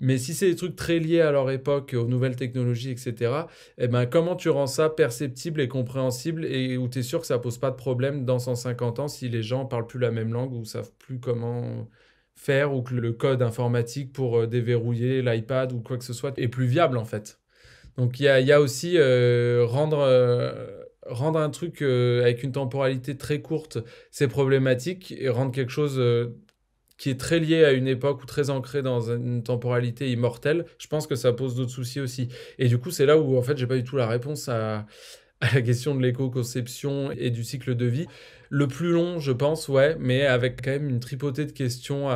Mais si c'est des trucs très liés à leur époque, aux nouvelles technologies, etc., eh ben, comment tu rends ça perceptible et compréhensible et où tu es sûr que ça pose pas de problème dans 150 ans si les gens parlent plus la même langue ou savent plus comment faire ou que le code informatique pour euh, déverrouiller l'iPad ou quoi que ce soit est plus viable en fait. Donc il y a, aussi euh, rendre... Euh, rendre un truc euh, avec une temporalité très courte, c'est problématique, et rendre quelque chose euh, qui est très lié à une époque ou très ancré dans une temporalité immortelle, je pense que ça pose d'autres soucis aussi. Et du coup, c'est là où, en fait, j'ai pas du tout la réponse à la question de l'éco-conception et du cycle de vie. Le plus long, je pense, ouais, mais avec quand même une tripotée de questions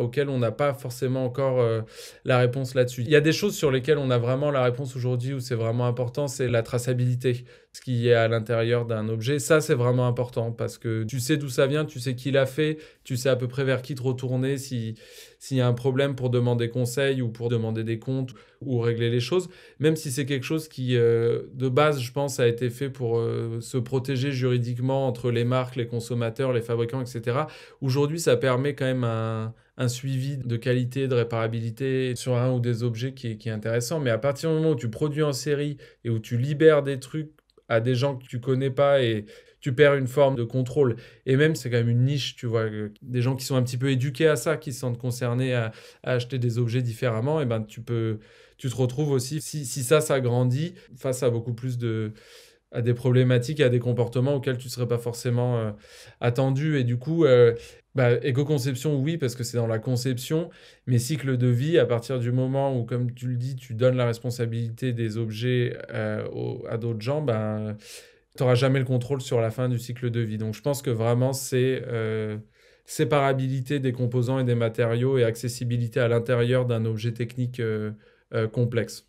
auxquelles on n'a pas forcément encore euh, la réponse là-dessus. Il y a des choses sur lesquelles on a vraiment la réponse aujourd'hui où c'est vraiment important, c'est la traçabilité, ce qui est à l'intérieur d'un objet. Ça, c'est vraiment important parce que tu sais d'où ça vient, tu sais qui l'a fait, tu sais à peu près vers qui te retourner si s'il y a un problème pour demander conseil ou pour demander des comptes ou régler les choses, même si c'est quelque chose qui, euh, de base, je pense, a été fait pour euh, se protéger juridiquement entre les marques, les consommateurs, les fabricants, etc. Aujourd'hui, ça permet quand même un, suivi de qualité, de réparabilité sur un ou des objets qui est, intéressant. Mais à partir du moment où tu produis en série et où tu libères des trucs à des gens que tu connais pas et, tu perds une forme de contrôle. Et même, c'est quand même une niche, tu vois. Euh, des gens qui sont un petit peu éduqués à ça, qui se sentent concernés à, acheter des objets différemment, et ben tu peux, tu te retrouves aussi, si, ça, ça grandit, face à beaucoup plus de à des problématiques, à des comportements auxquels tu ne serais pas forcément euh, attendu. Et du coup, euh, bah, éco-conception, oui, parce que c'est dans la conception, mais cycle de vie, à partir du moment où, comme tu le dis, tu donnes la responsabilité des objets à d'autres gens, ben tu n'auras jamais le contrôle sur la fin du cycle de vie. Donc je pense que vraiment, c'est euh, séparabilité des composants et des matériaux et accessibilité à l'intérieur d'un objet technique euh, euh, complexe.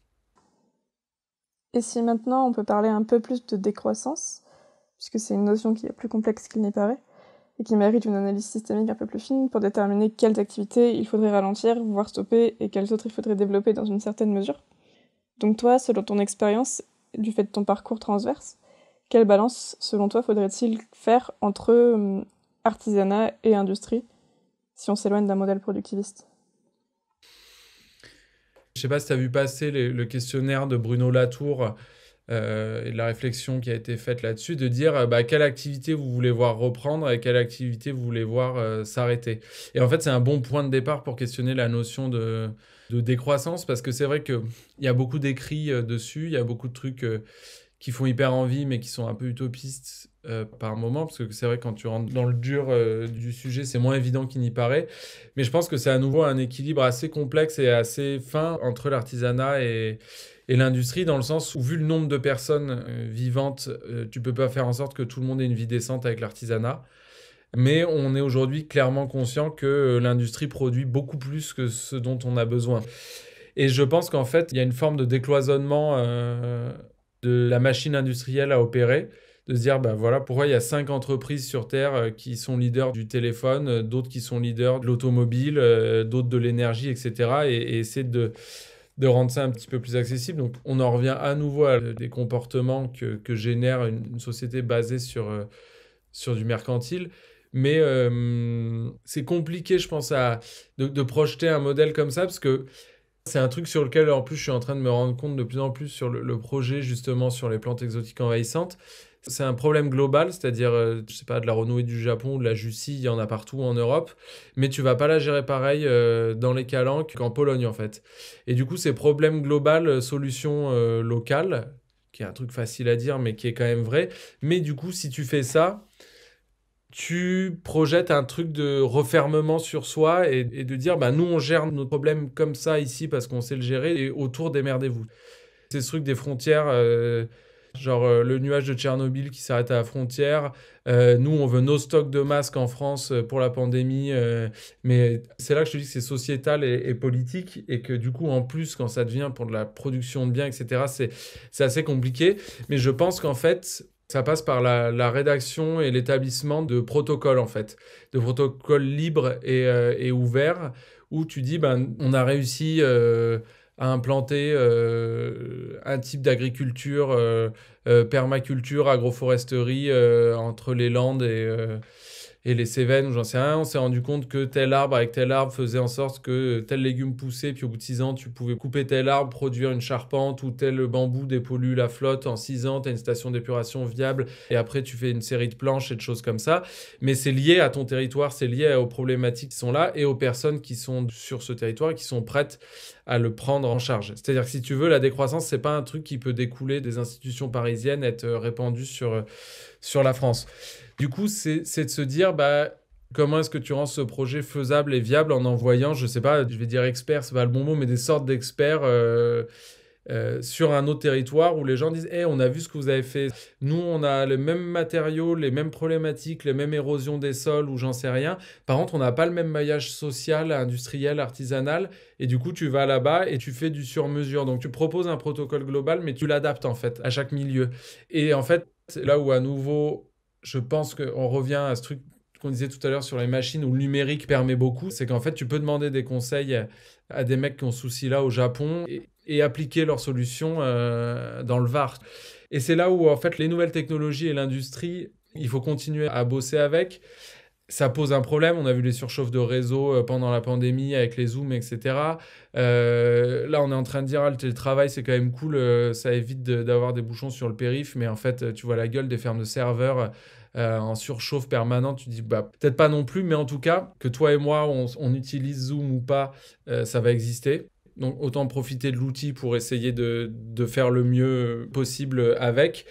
Et si maintenant on peut parler un peu plus de décroissance, puisque c'est une notion qui est plus complexe qu'il n'y paraît, et qui mérite une analyse systémique un peu plus fine pour déterminer quelles activités il faudrait ralentir, voire stopper, et quelles autres il faudrait développer dans une certaine mesure. Donc toi, selon ton expérience, du fait de ton parcours transverse, quelle balance, selon toi, faudrait-il faire entre hum, artisanat et industrie si on s'éloigne d'un modèle productiviste Je ne sais pas si tu as vu passer le questionnaire de Bruno Latour euh, et la réflexion qui a été faite là-dessus, de dire euh, bah, quelle activité vous voulez voir reprendre et quelle activité vous voulez voir euh, s'arrêter. Et en fait, c'est un bon point de départ pour questionner la notion de, de décroissance, parce que c'est vrai qu'il y a beaucoup d'écrits dessus, il y a beaucoup de trucs qui font hyper envie, mais qui sont un peu utopistes euh, par moment, parce que c'est vrai, quand tu rentres dans le dur euh, du sujet, c'est moins évident qu'il n'y paraît. Mais je pense que c'est à nouveau un équilibre assez complexe et assez fin entre l'artisanat et, et l'industrie, dans le sens où, vu le nombre de personnes euh, vivantes, tu peux pas faire en sorte que tout le monde ait une vie décente avec l'artisanat. Mais on est aujourd'hui clairement conscient que l'industrie produit beaucoup plus que ce dont on a besoin. Et je pense qu'en fait, il y a une forme de décloisonnement de la machine industrielle à opérer, de se dire, ben voilà, pourquoi il y a cinq entreprises sur Terre euh, qui sont leaders du téléphone, euh, d'autres qui sont leaders de l'automobile, euh, d'autres de l'énergie, etc. Et, essayer de, de, rendre ça un petit peu plus accessible. Donc on en revient à nouveau à des comportements que, génère une, société basée sur, sur du mercantile. Mais c'est compliqué, je pense, à, de, de, projeter un modèle comme ça, parce que c'est un truc sur lequel, en plus, je suis en train de me rendre compte de plus en plus sur le, projet, justement, sur les plantes exotiques envahissantes. C'est un problème global, c'est-à-dire, je euh, je sais pas, de la renouée du Japon, de la Jussie, il y en a partout en Europe, mais tu vas pas la gérer pareil euh, dans les calanques qu'en Pologne, en fait. Et du coup, c'est problème global, euh, solution locale, qui est un truc facile à dire, mais qui est quand même vrai. Mais du coup, si tu fais ça, tu projettes un truc de refermement sur soi et, de dire bah, nous, on gère nos problèmes comme ça ici parce qu'on sait le gérer et autour, démerdez-vous. C'est ce truc des frontières. Euh, genre euh, le nuage de Tchernobyl qui s'arrête à la frontière. Euh, nous, on veut nos stocks de masques en France pour la pandémie. mais c'est là que je te dis que c'est sociétal et, et, politique. Et que du coup, en plus, quand ça devient pour de la production de biens, etc., c'est assez compliqué. Mais je pense qu'en fait, ça passe par la, rédaction et l'établissement de protocoles, en fait, de protocoles libres et, euh, ouverts, où tu dis, ben, on a réussi euh, à implanter euh, un type d'agriculture, permaculture, agroforesterie, entre les Landes et et les Cévennes, j'en sais rien, on s'est rendu compte que tel arbre avec tel arbre faisait en sorte que tel légume poussait, puis au bout de six ans, tu pouvais couper tel arbre, produire une charpente, ou tel bambou dépollue la flotte en 6 ans, tu as une station d'épuration viable, et après tu fais une série de planches et de choses comme ça. Mais c'est lié à ton territoire, c'est lié aux problématiques qui sont là et aux personnes qui sont sur ce territoire qui sont prêtes à le prendre en charge. C'est-à-dire que si tu veux, la décroissance, c'est pas un truc qui peut découler des institutions parisiennes, être euh, répandu sur, euh, sur la France. Du coup, c'est de se dire, bah, comment est-ce que tu rends ce projet faisable et viable en envoyant, je ne sais pas, je vais dire expert, n'est pas le bon mot, mais des sortes d'experts. Euh, euh, sur un autre territoire où les gens disent hey, on a vu ce que vous avez fait. Nous, on a les mêmes matériaux, les mêmes problématiques, les mêmes érosions des sols ou j'en sais rien. Par contre, on n'a pas le même maillage social, industriel, artisanal. Et du coup, tu vas là-bas et tu fais du sur-mesure. Donc, tu proposes un protocole global, mais tu l'adaptes en fait à chaque milieu. Et en fait, là où à nouveau je pense qu'on revient à ce truc qu'on disait tout à l'heure sur les machines où le numérique permet beaucoup, c'est qu'en fait, tu peux demander des conseils à des mecs qui ont ce souci-là au Japon et, appliquer leurs solutions euh, dans le VAR. Et c'est là où, en fait, les nouvelles technologies et l'industrie, il faut continuer à bosser avec. Ça pose un problème. On a vu les surchauffes de réseau euh, pendant la pandémie avec les Zooms, etc. Euh, là, on est en train de dire ah, le télétravail, c'est quand même cool. ça évite d'avoir des bouchons sur le périph', mais en fait, tu vois la gueule des fermes de serveurs euh, en surchauffe permanente, tu dis bah, peut-être pas non plus, mais en tout cas, que toi et moi, on, utilise Zoom ou pas, euh, ça va exister. Donc autant profiter de l'outil pour essayer de, faire le mieux possible avec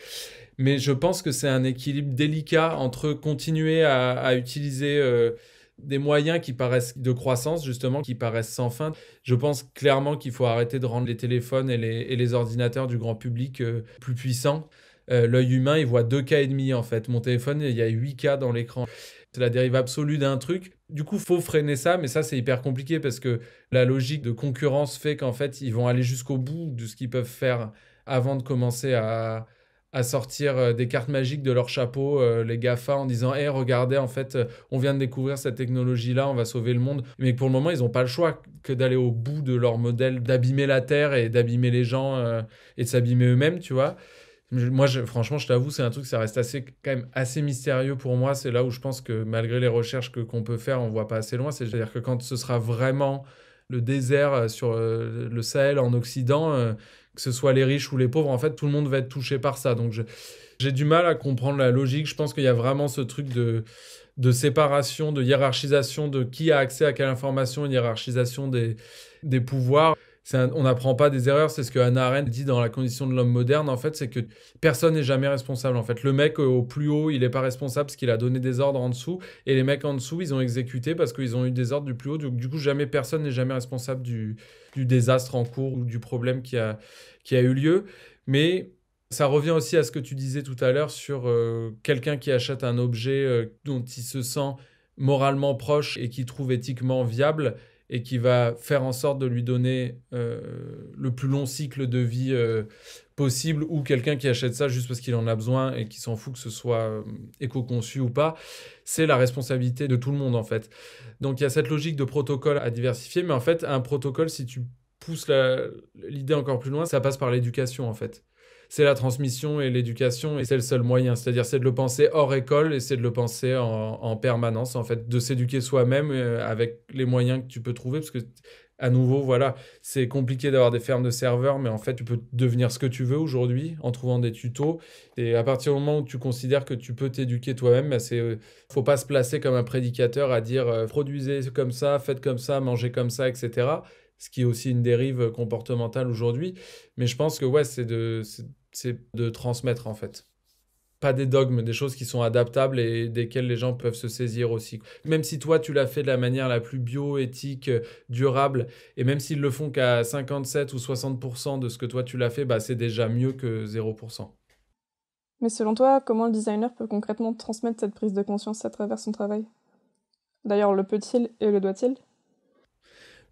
mais je pense que c'est un équilibre délicat entre continuer à, utiliser euh, des moyens qui paraissent de croissance, justement, qui paraissent sans fin. Je pense clairement qu'il faut arrêter de rendre les téléphones et les, ordinateurs du grand public plus puissants. Euh, l'œil humain, il voit 2 k et demi en fait. Mon téléphone, il y a 8 k dans l'écran. C'est la dérive absolue d'un truc. Du coup, faut freiner ça, mais ça, c'est hyper compliqué parce que la logique de concurrence fait qu'en fait, ils vont aller jusqu'au bout de ce qu'ils peuvent faire avant de commencer à, sortir euh, des cartes magiques de leur chapeau, euh, les GAFA, en disant Hé, regardez, en fait, on vient de découvrir cette technologie-là, on va sauver le monde. Mais pour le moment, ils n'ont pas le choix que d'aller au bout de leur modèle, d'abîmer la Terre et d'abîmer les gens et de s'abîmer eux-mêmes, tu vois. Moi, franchement, je t'avoue, c'est un truc, ça reste assez, quand même assez mystérieux pour moi. C'est là où je pense que malgré les recherches que, qu'on peut faire, on voit pas assez loin. C'est-à-dire que quand ce sera vraiment le désert euh, sur euh, le Sahel en Occident, euh, que ce soit les riches ou les pauvres, en fait, tout le monde va être touché par ça. Donc, j'ai du mal à comprendre la logique. Je pense qu'il y a vraiment ce truc de, de séparation, de hiérarchisation de qui a accès à quelle information, une hiérarchisation des, des pouvoirs on n'apprend pas des erreurs. C'est ce que Hannah Arendt dit dans La condition de l'homme moderne. En fait, c'est que personne n'est jamais responsable. En fait, le mec euh, au plus haut, il n'est pas responsable parce qu'il a donné des ordres en dessous. Et les mecs en dessous, ils ont exécuté parce qu'ils ont eu des ordres du plus haut. Donc, du coup, jamais personne n'est jamais responsable du, du, désastre en cours ou du problème qui a, qui a eu lieu. Mais ça revient aussi à ce que tu disais tout à l'heure sur euh, quelqu'un qui achète un objet euh, dont il se sent moralement proche et qui trouve éthiquement viable et qui va faire en sorte de lui donner euh, le plus long cycle de vie euh, possible ou quelqu'un qui achète ça juste parce qu'il en a besoin et qui s'en fout que ce soit euh, éco-conçu ou pas, c'est la responsabilité de tout le monde en fait. Donc il y a cette logique de protocole à diversifier, mais en fait un protocole, si tu pousses l'idée encore plus loin, ça passe par l'éducation en fait c'est la transmission et l'éducation et c'est le seul moyen. C'est-à-dire c'est de le penser hors école et c'est de le penser en, permanence, en fait, de s'éduquer soi-même euh, avec les moyens que tu peux trouver parce que à nouveau, voilà, c'est compliqué d'avoir des fermes de serveurs, mais en fait, tu peux devenir ce que tu veux aujourd'hui en trouvant des tutos. Et à partir du moment où tu considères que tu peux t'éduquer toi-même, il bah, ne euh, faut pas se placer comme un prédicateur à dire euh, produisez comme ça, faites comme ça, mangez comme ça, etc ce qui est aussi une dérive comportementale aujourd'hui. Mais je pense que ouais, c'est de, c'est de transmettre en fait. Pas des dogmes, des choses qui sont adaptables et desquelles les gens peuvent se saisir aussi. Même si toi, tu l'as fait de la manière la plus bioéthique, durable, et même s'ils le font qu'à 57 ou 60% de ce que toi, tu l'as fait, bah, c'est déjà mieux que 0%. Mais selon toi, comment le designer peut concrètement transmettre cette prise de conscience à travers son travail D'ailleurs, le peut-il et le doit-il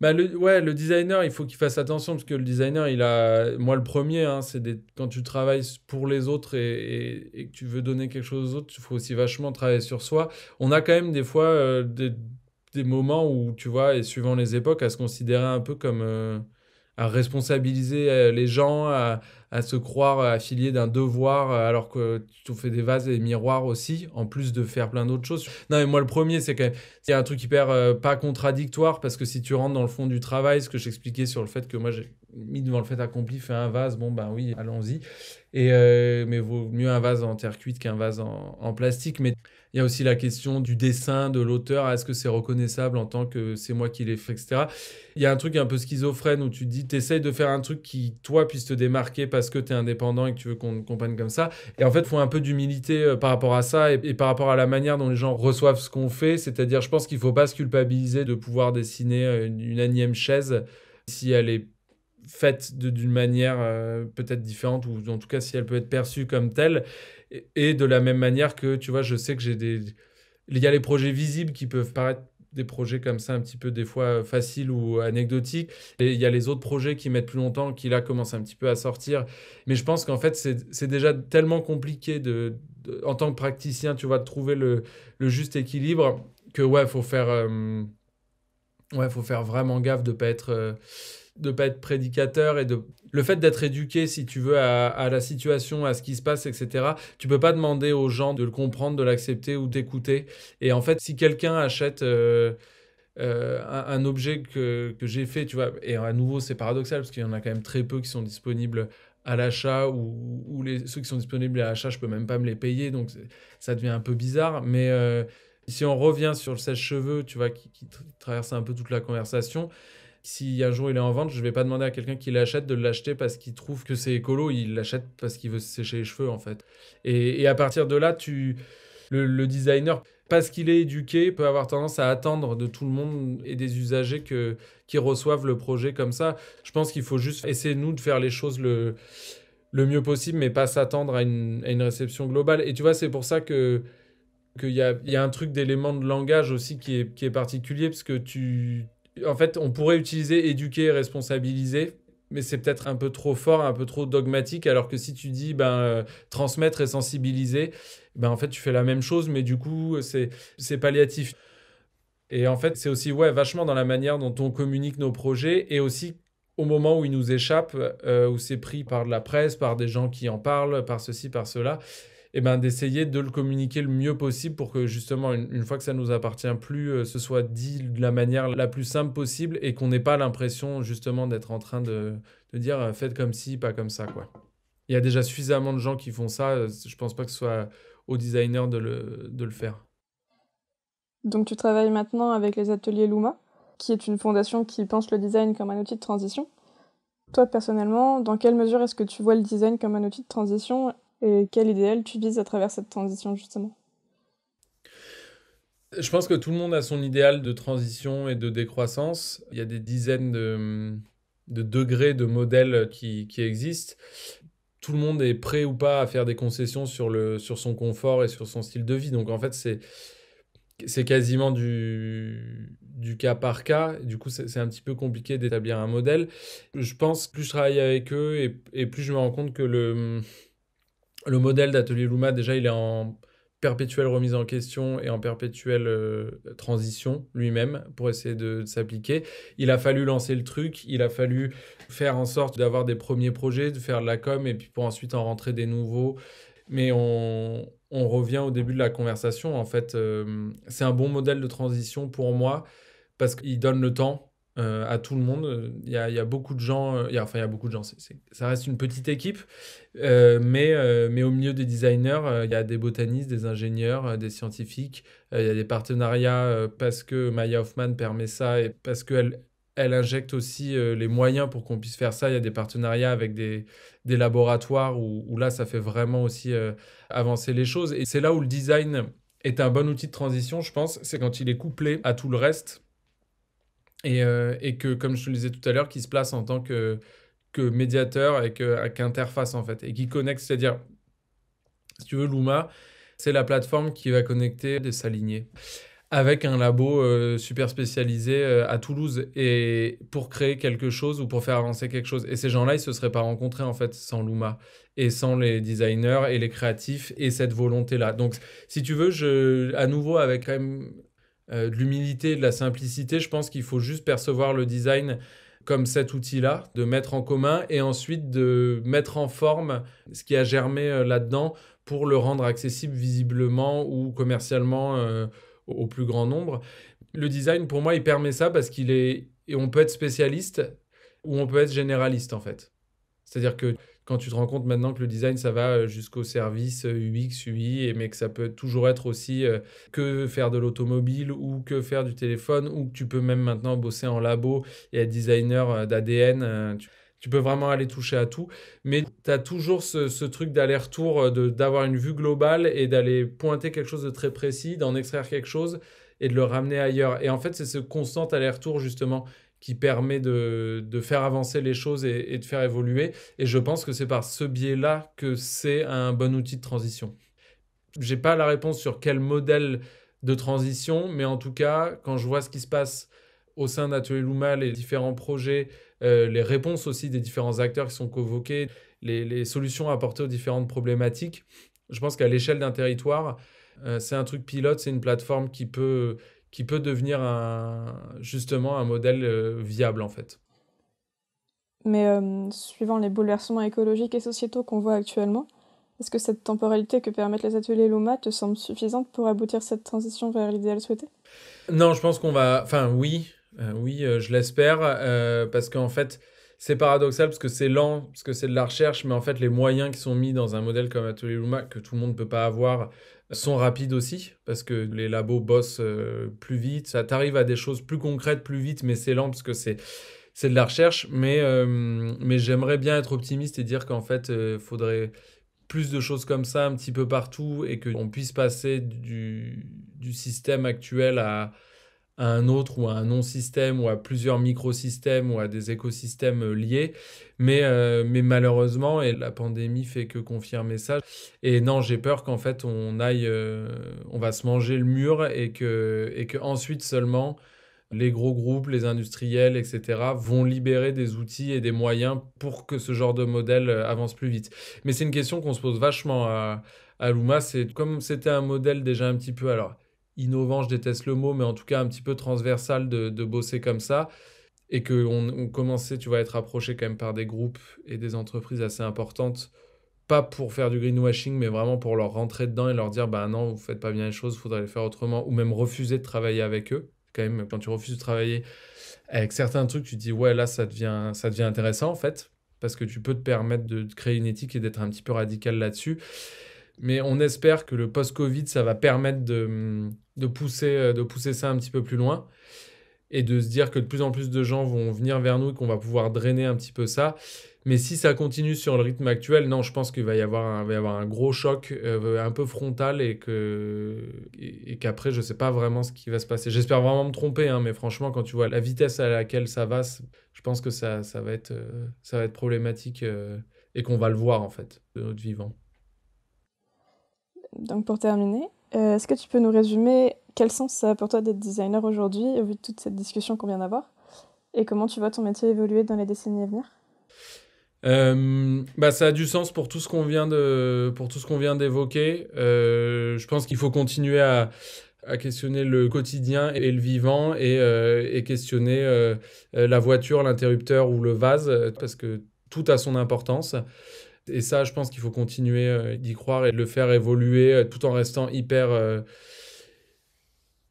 bah, le, ouais, le designer, il faut qu'il fasse attention parce que le designer, il a, moi le premier, hein, c'est quand tu travailles pour les autres et, et, que tu veux donner quelque chose aux autres, il faut aussi vachement travailler sur soi. On a quand même des fois euh, des, des, moments où, tu vois, et suivant les époques, à se considérer un peu comme, euh, à responsabiliser euh, les gens, à, se croire affiliés d'un devoir, euh, alors que tu fais des vases et des miroirs aussi, en plus de faire plein d'autres choses. Non, mais moi, le premier, c'est quand même, c'est un truc hyper euh, pas contradictoire, parce que si tu rentres dans le fond du travail, ce que j'expliquais sur le fait que moi, j'ai mis devant le fait accompli, fait un vase, bon, ben oui, allons-y. Et, mais vaut mieux un vase en terre cuite qu'un vase en, en plastique. Mais il y a aussi la question du dessin, de l'auteur. Est-ce que c'est reconnaissable en tant que c'est moi qui l'ai fait, etc. Il y a un truc un peu schizophrène où tu te dis, t'essayes de faire un truc qui, toi, puisse te démarquer parce que tu es indépendant et que tu veux qu'on te comme ça. Et en fait, il faut un peu d'humilité euh, par rapport à ça et, par rapport à la manière dont les gens reçoivent ce qu'on fait. C'est-à-dire, je pense qu'il ne faut pas se culpabiliser de pouvoir dessiner euh, une, énième chaise si elle est faite d'une manière euh, peut-être différente ou en tout cas si elle peut être perçue comme telle et, de la même manière que, tu vois, je sais que j'ai des. Il y a les projets visibles qui peuvent paraître des projets comme ça, un petit peu des fois euh, faciles ou anecdotiques. Et il y a les autres projets qui mettent plus longtemps, qui là commencent un petit peu à sortir. Mais je pense qu'en fait, c'est déjà tellement compliqué de, en tant que praticien, tu vois, de trouver le, le juste équilibre que ouais, faut faire. Euh, faut faire vraiment gaffe de pas être. Euh, de pas être prédicateur et de le fait d'être éduqué, si tu veux, à, la situation, à ce qui se passe, etc. Tu peux pas demander aux gens de le comprendre, de l'accepter ou d'écouter. Et en fait, si quelqu'un achète euh, euh, un, objet que, j'ai fait, tu vois, et à nouveau, c'est paradoxal parce qu'il y en a quand même très peu qui sont disponibles à l'achat ou, les, ceux qui sont disponibles à l'achat, je peux même pas me les payer, donc ça devient un peu bizarre. Mais euh, si on revient sur le sèche-cheveux, tu vois, qui, qui traverse un peu toute la conversation, si un jour il est en vente, je ne vais pas demander à quelqu'un qui l'achète de l'acheter parce qu'il trouve que c'est écolo, il l'achète parce qu'il veut sécher les cheveux en fait. Et, à partir de là, tu le, designer, parce qu'il est éduqué, peut avoir tendance à attendre de tout le monde et des usagers que, qui reçoivent le projet comme ça. Je pense qu'il faut juste essayer, nous, de faire les choses le, le mieux possible, mais pas s'attendre à une, réception globale. Et tu vois, c'est pour ça que qu'il y a, y a, un truc d'élément de langage aussi qui est, qui est particulier, parce que tu, en fait, on pourrait utiliser éduquer, responsabiliser, mais c'est peut-être un peu trop fort, un peu trop dogmatique, alors que si tu dis ben, euh, transmettre et sensibiliser, ben, en fait, tu fais la même chose, mais du coup, c'est palliatif. Et en fait, c'est aussi ouais, vachement dans la manière dont on communique nos projets et aussi au moment où ils nous échappent, euh, où c'est pris par la presse, par des gens qui en parlent, par ceci, par cela. Eh ben, d'essayer de le communiquer le mieux possible pour que justement, une, fois que ça nous appartient plus, euh, ce soit dit de la manière la plus simple possible et qu'on n'ait pas l'impression justement d'être en train de, dire euh, faites comme si pas comme ça. quoi. Il y a déjà suffisamment de gens qui font ça, euh, je pense pas que ce soit au designer de le, de le faire. Donc tu travailles maintenant avec les ateliers Luma, qui est une fondation qui pense le design comme un outil de transition. Toi personnellement, dans quelle mesure est-ce que tu vois le design comme un outil de transition et quel idéal tu vises à travers cette transition, justement je pense que tout le monde a son idéal de transition et de décroissance. Il y a des dizaines de, degrés de modèles qui, existent. Tout le monde est prêt ou pas à faire des concessions sur, le, sur son confort et sur son style de vie. Donc en fait, c'est, c'est quasiment du, du cas par cas. Du coup, c'est, un petit peu compliqué d'établir un modèle. Je pense plus je travaille avec eux et, et plus je me rends compte que le le modèle d'Atelier Luma, déjà, il est en perpétuelle remise en question et en perpétuelle euh, transition lui-même pour essayer de, s'appliquer. Il a fallu lancer le truc, il a fallu faire en sorte d'avoir des premiers projets, de faire de la com et puis pour ensuite en rentrer des nouveaux. Mais on, revient au début de la conversation. En fait, euh, c'est un bon modèle de transition pour moi parce qu'il donne le temps euh, à tout le monde. Il y a, beaucoup de gens, euh, y a, enfin il y a beaucoup de gens, ça reste une petite équipe, euh, mais, mais au milieu des designers, il y a des botanistes, des ingénieurs, des scientifiques, il y a des partenariats parce que Maya Hoffman permet ça et parce qu'elle elle injecte aussi les moyens pour qu'on puisse faire ça. Il y a des partenariats avec des, des laboratoires où, là, ça fait vraiment aussi avancer les choses. Et c'est là où le design est un bon outil de transition, je pense, c'est quand il est couplé à tout le reste et, euh, et, que, comme je te le disais tout à l'heure, qui se place en tant que, que médiateur et qu'interface, en fait, et qui connecte, c'est-à-dire, si tu veux, Luma, c'est la plateforme qui va connecter des saliniers avec un labo euh, super spécialisé euh, à Toulouse et pour créer quelque chose ou pour faire avancer quelque chose. Et ces gens-là, ils se seraient pas rencontrés en fait sans Luma et sans les designers et les créatifs et cette volonté-là. Donc, si tu veux, je, à nouveau avec quand même euh, de l'humilité, de la simplicité. Je pense qu'il faut juste percevoir le design comme cet outil-là, de mettre en commun et ensuite de mettre en forme ce qui a germé euh, là-dedans pour le rendre accessible visiblement ou commercialement euh, au plus grand nombre. Le design, pour moi, il permet ça parce qu'il est... Et on peut être spécialiste ou on peut être généraliste, en fait. C'est-à-dire que quand tu te rends compte maintenant que le design, ça va euh, jusqu'au service euh, UX, UI, mais que ça peut toujours être aussi euh, que faire de l'automobile ou que faire du téléphone, ou que tu peux même maintenant bosser en labo et être designer d'ADN. Tu peux vraiment aller toucher à tout, mais tu as toujours ce, truc d'aller-retour, d'avoir une vue globale et d'aller pointer quelque chose de très précis, d'en extraire quelque chose et de le ramener ailleurs. Et en fait, c'est ce constant aller-retour, justement, qui permet de, de faire avancer les choses et, de faire évoluer. Et je pense que c'est par ce biais-là que c'est un bon outil de transition. J'ai pas la réponse sur quel modèle de transition, mais en tout cas, quand je vois ce qui se passe au sein d'Atelier Luma, les différents projets, euh, les réponses aussi des différents acteurs qui sont convoqués, les, solutions apportées aux différentes problématiques, je pense qu'à l'échelle d'un territoire, euh, c'est un truc pilote, c'est une plateforme qui peut qui peut devenir un, justement un modèle euh, viable en fait. Mais euh, suivant les bouleversements écologiques et sociétaux qu'on voit actuellement, est-ce que cette temporalité que permettent les ateliers Luma te semble suffisante pour aboutir cette transition vers l'idéal souhaité Non, je pense qu'on va... Enfin oui, euh, oui, je l'espère, parce qu'en fait, c'est paradoxal parce que c'est lent, parce que c'est de la recherche, mais en fait, les moyens qui sont mis dans un modèle comme Atelier Luma, que tout le monde ne peut pas avoir, sont rapides aussi, parce que les labos bossent euh, plus vite. Ça t'arrive à des choses plus concrètes plus vite, mais c'est lent parce que c'est c'est de la recherche. Mais euh, mais j'aimerais bien être optimiste et dire qu'en fait, il euh, faudrait plus de choses comme ça un petit peu partout et qu'on puisse passer du, du système actuel à à un autre ou à un non-système ou à plusieurs microsystèmes ou à des écosystèmes euh, liés. Mais, euh, mais malheureusement, et la pandémie fait que confirmer ça. Et non, j'ai peur qu'en fait, on aille, euh, on va se manger le mur et que, et que ensuite seulement les gros groupes, les industriels, etc., vont libérer des outils et des moyens pour que ce genre de modèle avance plus vite. Mais c'est une question qu'on se pose vachement à, à Luma, c'est comme c'était un modèle déjà un petit peu, alors innovant, je déteste le mot, mais en tout cas un petit peu transversal de, de bosser comme ça. Et que on commençait, tu vas être approché quand même par des groupes et des entreprises assez importantes, pas pour faire du greenwashing, mais vraiment pour leur rentrer dedans et leur dire bah non, vous faites pas bien les choses, il faudrait les faire autrement, ou même refuser de travailler avec eux. Quand même, quand tu refuses de travailler avec certains trucs, tu te dis ouais, là ça devient, ça devient intéressant en fait, parce que tu peux te permettre de créer une éthique et d'être un petit peu radical là-dessus. Mais on espère que le post-Covid, ça va permettre de, de pousser, euh, de pousser ça un petit peu plus loin et de se dire que de plus en plus de gens vont venir vers nous et qu'on va pouvoir drainer un petit peu ça. Mais si ça continue sur le rythme actuel, non, je pense qu'il va y avoir un, va y avoir un gros choc euh, un peu frontal et que et, qu'après je sais pas vraiment ce qui va se passer. J'espère vraiment me tromper, hein, mais franchement quand tu vois la vitesse à laquelle ça va, je pense que ça, ça va être euh, ça va être problématique et qu'on va le voir en fait de notre vivant. Donc pour terminer, euh, est-ce que tu peux nous résumer quel sens ça a pour toi d'être designer aujourd'hui, au vu de toute cette discussion qu'on vient d'avoir Et comment tu vois ton métier évoluer dans les décennies à venir euh, bah, ça a du sens pour tout ce qu'on vient de pour tout ce qu'on vient d'évoquer. Euh, je pense qu'il faut continuer à, à, questionner le quotidien et le vivant et, et questionner la voiture, l'interrupteur ou le vase parce que tout a son importance. Et ça, je pense qu'il faut continuer euh, d'y croire et de le faire évoluer euh, tout en restant hyper euh,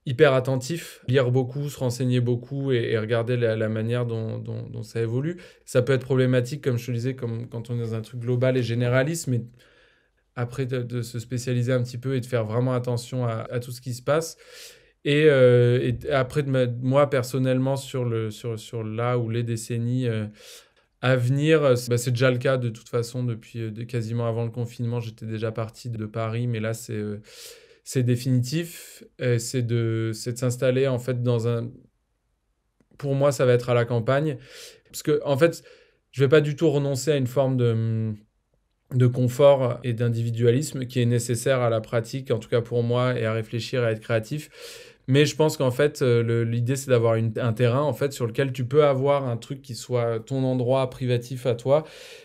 hyper attentif, lire beaucoup, se renseigner beaucoup et, regarder la, manière dont, ça évolue. Ça peut être problématique, comme je te disais, comme quand on est dans un truc global et généraliste, mais après de, se spécialiser un petit peu et de faire vraiment attention à, tout ce qui se passe. Et, après, de moi personnellement, sur, le, sur, là ou les décennies, à venir. Euh, bah, c'est déjà le cas de toute façon depuis euh, de, quasiment avant le confinement. J'étais déjà parti de Paris, mais là c'est euh, définitif. C'est de s'installer en fait dans un. Pour moi, ça va être à la campagne, parce que en fait, je vais pas du tout renoncer à une forme de mm, de confort et d'individualisme qui est nécessaire à la pratique, en tout cas pour moi, et à réfléchir, à être créatif. Mais je pense qu'en fait, euh, l'idée, c'est d'avoir un terrain en fait sur lequel tu peux avoir un truc qui soit ton endroit privatif à toi,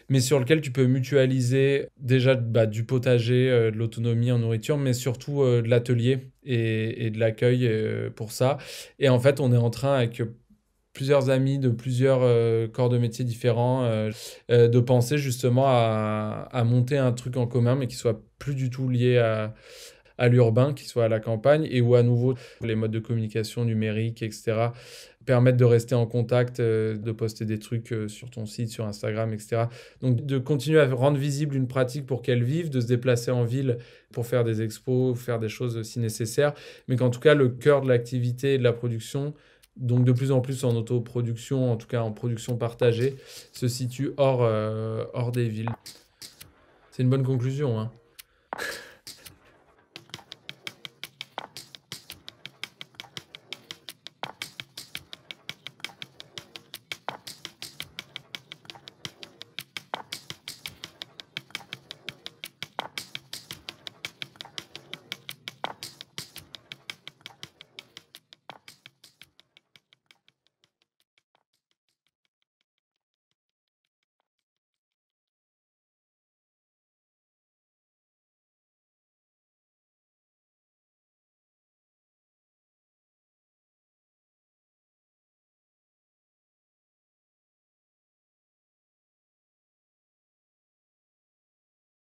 mais sur lequel tu peux mutualiser déjà bah, du potager, euh, de l'autonomie en nourriture, mais surtout euh, de l'atelier et, de l'accueil pour ça. Et en fait, on est en train avec plusieurs amis de plusieurs corps de métiers différents, de penser justement à, à, monter un truc en commun, mais qui soit plus du tout lié à, à l'urbain qu'ils soit à la campagne et où à nouveau les modes de communication numérique, etc., permettent de rester en contact, euh, de poster des trucs euh, sur ton site, sur Instagram, etc. Donc de continuer à rendre visible une pratique pour qu'elle vive, de se déplacer en ville pour faire des expos, faire des choses si nécessaire, mais qu'en tout cas le cœur de l'activité et de la production, donc de plus en plus en autoproduction, en tout cas en production partagée, se situe hors, euh, hors des villes. C'est une bonne conclusion. Hein